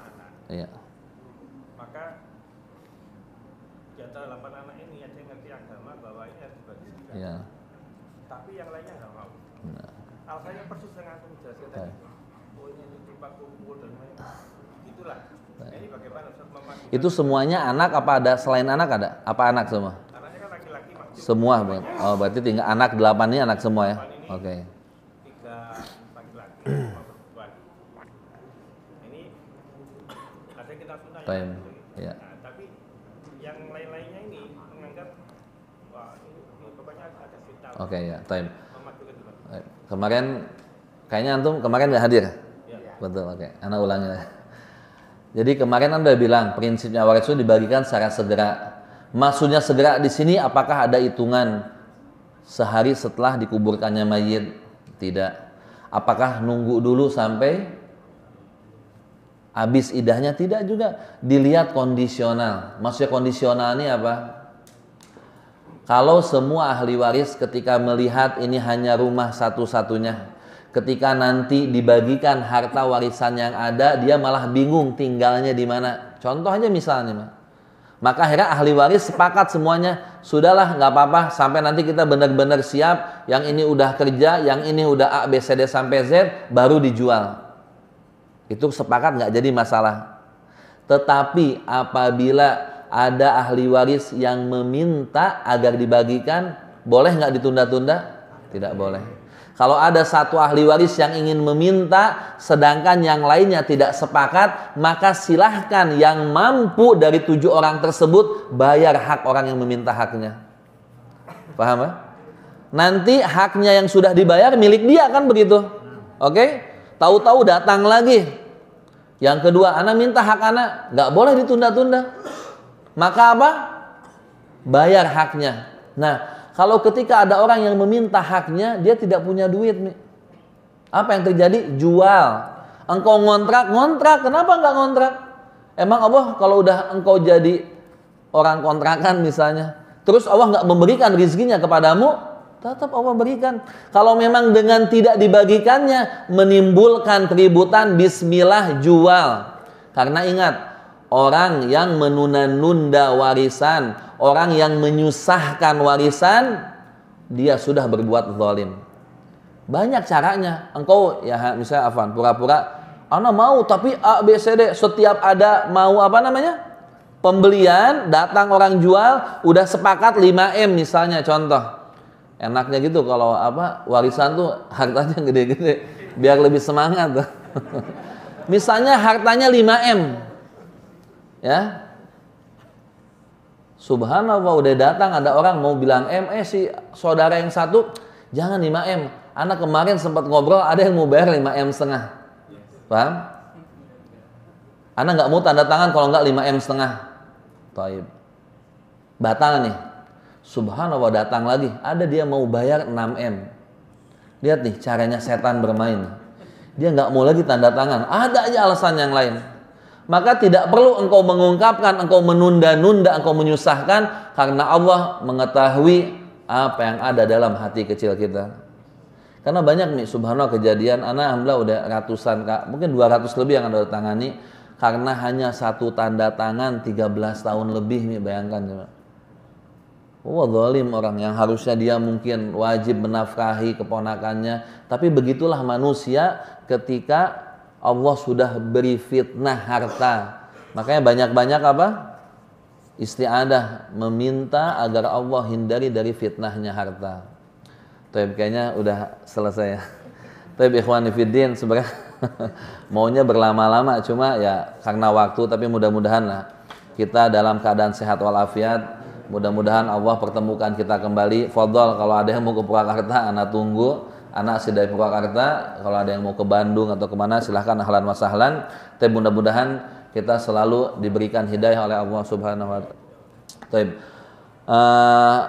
Iya. Maka di antara delapan anak ini ada yang ngerti agama bahwa ini harus dibagi Iya. Tapi yang lainnya nggak mau. Nah. Alasannya persis dengan aku jelaskan tadi. Oh ini lupa kumpul dan lain Itulah. Nah, ini bagaimana Itu semuanya anak apa ada selain anak ada? Apa anak semua? Anaknya kan laki-laki Semua, oh berarti tinggal anak delapan ini anak semua ya. Oke. Okay. Pen. Ya. Nah, tapi yang lain-lainnya ini menganggap wah ini pokoknya ada vital. Oke okay, ya, time. Eh, kemarin kayaknya antum kemarin nggak hadir. Ya. Betul, oke. Okay. Anak ulangnya. Jadi kemarin anda bilang prinsipnya waris itu dibagikan secara segera. Maksudnya segera di sini apakah ada hitungan sehari setelah dikuburkannya mayit? Tidak. Apakah nunggu dulu sampai Habis idahnya tidak juga dilihat kondisional. Maksudnya kondisional ini apa? Kalau semua ahli waris ketika melihat ini hanya rumah satu-satunya, ketika nanti dibagikan harta warisan yang ada, dia malah bingung tinggalnya di mana. Contohnya misalnya, maka akhirnya ahli waris sepakat semuanya, sudahlah nggak apa-apa sampai nanti kita benar-benar siap, yang ini udah kerja, yang ini udah A, B, C, D sampai Z, baru dijual. Itu sepakat nggak jadi masalah. Tetapi apabila ada ahli waris yang meminta agar dibagikan, boleh nggak ditunda-tunda? Tidak boleh. Kalau ada satu ahli waris yang ingin meminta, sedangkan yang lainnya tidak sepakat, maka silahkan yang mampu dari tujuh orang tersebut bayar hak orang yang meminta haknya. Paham? Ya? Nanti haknya yang sudah dibayar milik dia kan begitu. Oke? Okay? Tahu-tahu datang lagi yang kedua, anak minta hak anak nggak boleh ditunda-tunda. Maka apa? Bayar haknya. Nah, kalau ketika ada orang yang meminta haknya, dia tidak punya duit. Apa yang terjadi? Jual. Engkau ngontrak, ngontrak. Kenapa nggak ngontrak? Emang Allah kalau udah engkau jadi orang kontrakan misalnya, terus Allah nggak memberikan rezekinya kepadamu, Tetap Allah berikan. Kalau memang dengan tidak dibagikannya menimbulkan keributan, bismillah jual. Karena ingat, orang yang menunda-nunda warisan, orang yang menyusahkan warisan, dia sudah berbuat zalim. Banyak caranya. Engkau ya misalnya afan pura-pura Ana mau tapi A B C D setiap ada mau apa namanya? Pembelian, datang orang jual, udah sepakat 5M misalnya contoh enaknya gitu kalau apa warisan tuh hartanya gede-gede biar lebih semangat misalnya hartanya 5M ya subhanallah udah datang ada orang mau bilang M eh si saudara yang satu jangan 5M anak kemarin sempat ngobrol ada yang mau bayar 5M setengah paham? anak nggak mau tanda tangan kalau nggak 5M setengah toib batal nih Subhanallah datang lagi, ada dia mau bayar 6M. Lihat nih caranya setan bermain. Dia nggak mau lagi tanda tangan, ada aja alasan yang lain. Maka tidak perlu engkau mengungkapkan, engkau menunda-nunda, engkau menyusahkan karena Allah mengetahui apa yang ada dalam hati kecil kita. Karena banyak nih subhanallah kejadian anak alhamdulillah udah ratusan kak, mungkin 200 lebih yang ada tangani karena hanya satu tanda tangan 13 tahun lebih nih bayangkan. Oh, Wah zalim orang yang harusnya dia mungkin wajib menafkahi keponakannya. Tapi begitulah manusia ketika Allah sudah beri fitnah harta. Makanya banyak-banyak apa? Istiadah meminta agar Allah hindari dari fitnahnya harta. Tapi kayaknya udah selesai ya. Tapi ikhwan sebenarnya maunya berlama-lama cuma ya karena waktu tapi mudah-mudahan lah kita dalam keadaan sehat walafiat Mudah-mudahan Allah pertemukan kita kembali. Fadol kalau ada yang mau ke Purwakarta, anak tunggu. Anak si dari Purwakarta, kalau ada yang mau ke Bandung atau kemana, silahkan ahlan wa sahlan. Tapi mudah-mudahan kita selalu diberikan hidayah oleh Allah Subhanahu wa Taala eh,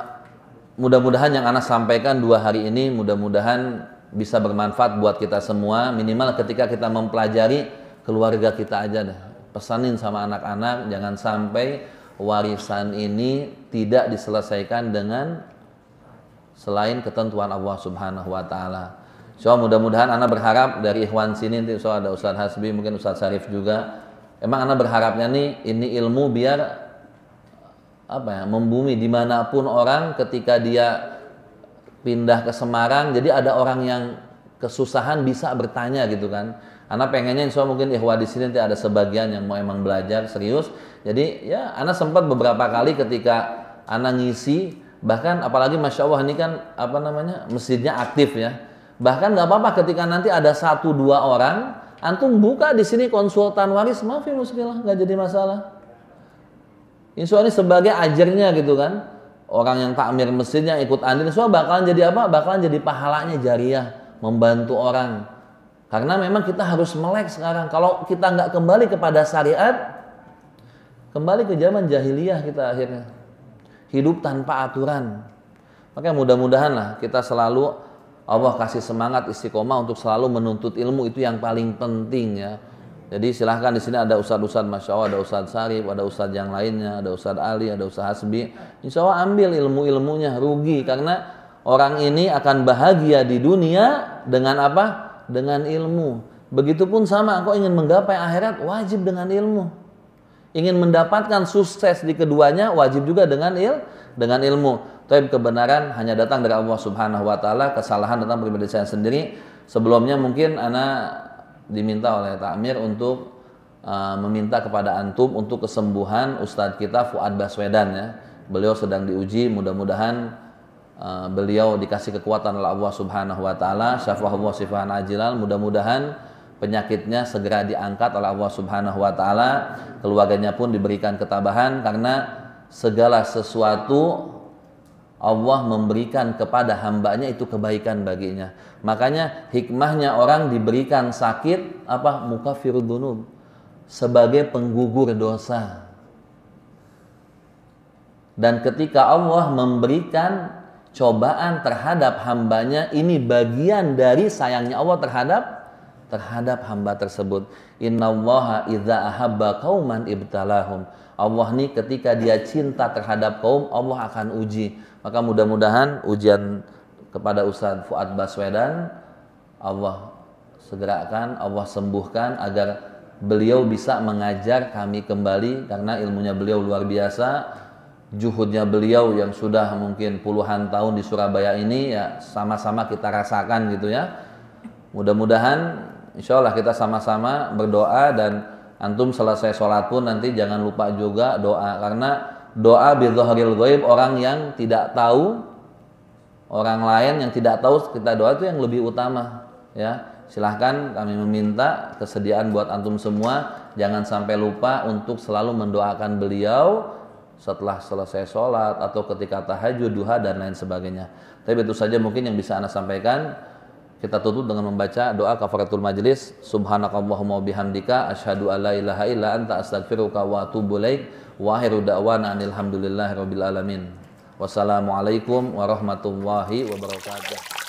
mudah-mudahan yang anak sampaikan dua hari ini mudah-mudahan bisa bermanfaat buat kita semua minimal ketika kita mempelajari keluarga kita aja deh pesanin sama anak-anak jangan sampai warisan ini tidak diselesaikan dengan selain ketentuan Allah Subhanahu wa taala. So mudah-mudahan anak berharap dari ikhwan sini nanti so ada Ustaz Hasbi, mungkin Ustaz Syarif juga. Emang anak berharapnya nih ini ilmu biar apa ya, membumi dimanapun orang ketika dia pindah ke Semarang jadi ada orang yang kesusahan bisa bertanya gitu kan Anak pengennya insya Allah mungkin ikhwah di sini nanti ada sebagian yang mau emang belajar serius. Jadi ya anak sempat beberapa kali ketika anak ngisi bahkan apalagi masya Allah ini kan apa namanya masjidnya aktif ya. Bahkan nggak apa-apa ketika nanti ada satu dua orang antum buka di sini konsultan waris maaf ya muskilah nggak jadi masalah. Insya Allah ini sebagai ajarnya gitu kan. Orang yang takmir masjidnya ikut andil, insya Allah bakalan jadi apa? Bakalan jadi pahalanya jariah membantu orang karena memang kita harus melek sekarang. Kalau kita nggak kembali kepada syariat, kembali ke zaman jahiliyah kita akhirnya. Hidup tanpa aturan. Makanya mudah-mudahan lah kita selalu Allah kasih semangat istiqomah untuk selalu menuntut ilmu itu yang paling penting ya. Jadi silahkan di sini ada ustadz-ustadz masya Allah, ada ustadz Sarif, ada ustadz yang lainnya, ada ustadz Ali, ada ustadz Hasbi. Insya Allah ambil ilmu-ilmunya rugi karena orang ini akan bahagia di dunia dengan apa? dengan ilmu. Begitupun sama, Kau ingin menggapai akhirat, wajib dengan ilmu. Ingin mendapatkan sukses di keduanya, wajib juga dengan il, dengan ilmu. Tapi kebenaran hanya datang dari Allah Subhanahu Wa Taala, kesalahan datang pribadi saya sendiri. Sebelumnya mungkin ana diminta oleh Takmir untuk uh, meminta kepada antum untuk kesembuhan Ustadz kita Fuad Baswedan ya. Beliau sedang diuji, mudah-mudahan Eh, beliau dikasih kekuatan oleh Allah Subhanahu wa taala, syafahullah sifan ajilal, mudah-mudahan penyakitnya segera diangkat oleh Allah Subhanahu wa taala, keluarganya pun diberikan ketabahan karena segala sesuatu Allah memberikan kepada hambanya itu kebaikan baginya. Makanya hikmahnya orang diberikan sakit apa muka firdunum sebagai penggugur dosa. Dan ketika Allah memberikan cobaan terhadap hambanya ini bagian dari sayangnya Allah terhadap terhadap hamba tersebut. Innallaha idza ahabba kauman ibtalahum. Allah nih ketika dia cinta terhadap kaum, Allah akan uji. Maka mudah-mudahan ujian kepada Ustaz Fuad Baswedan Allah segerakan, Allah sembuhkan agar beliau bisa mengajar kami kembali karena ilmunya beliau luar biasa juhudnya beliau yang sudah mungkin puluhan tahun di Surabaya ini ya sama-sama kita rasakan gitu ya. Mudah-mudahan insya Allah kita sama-sama berdoa dan antum selesai sholat pun nanti jangan lupa juga doa karena doa bidhohiril goib orang yang tidak tahu orang lain yang tidak tahu kita doa itu yang lebih utama ya silahkan kami meminta kesediaan buat antum semua jangan sampai lupa untuk selalu mendoakan beliau setelah selesai sholat atau ketika tahajud, duha dan lain sebagainya. Tapi itu saja mungkin yang bisa anda sampaikan. Kita tutup dengan membaca doa kafaratul majlis. Subhanakallahumma bihamdika asyhadu alla ilaha illa anta astaghfiruka wa atubu ilaik. Wa akhiru da'wana alhamdulillahi rabbil alamin. Wassalamualaikum warahmatullahi wabarakatuh.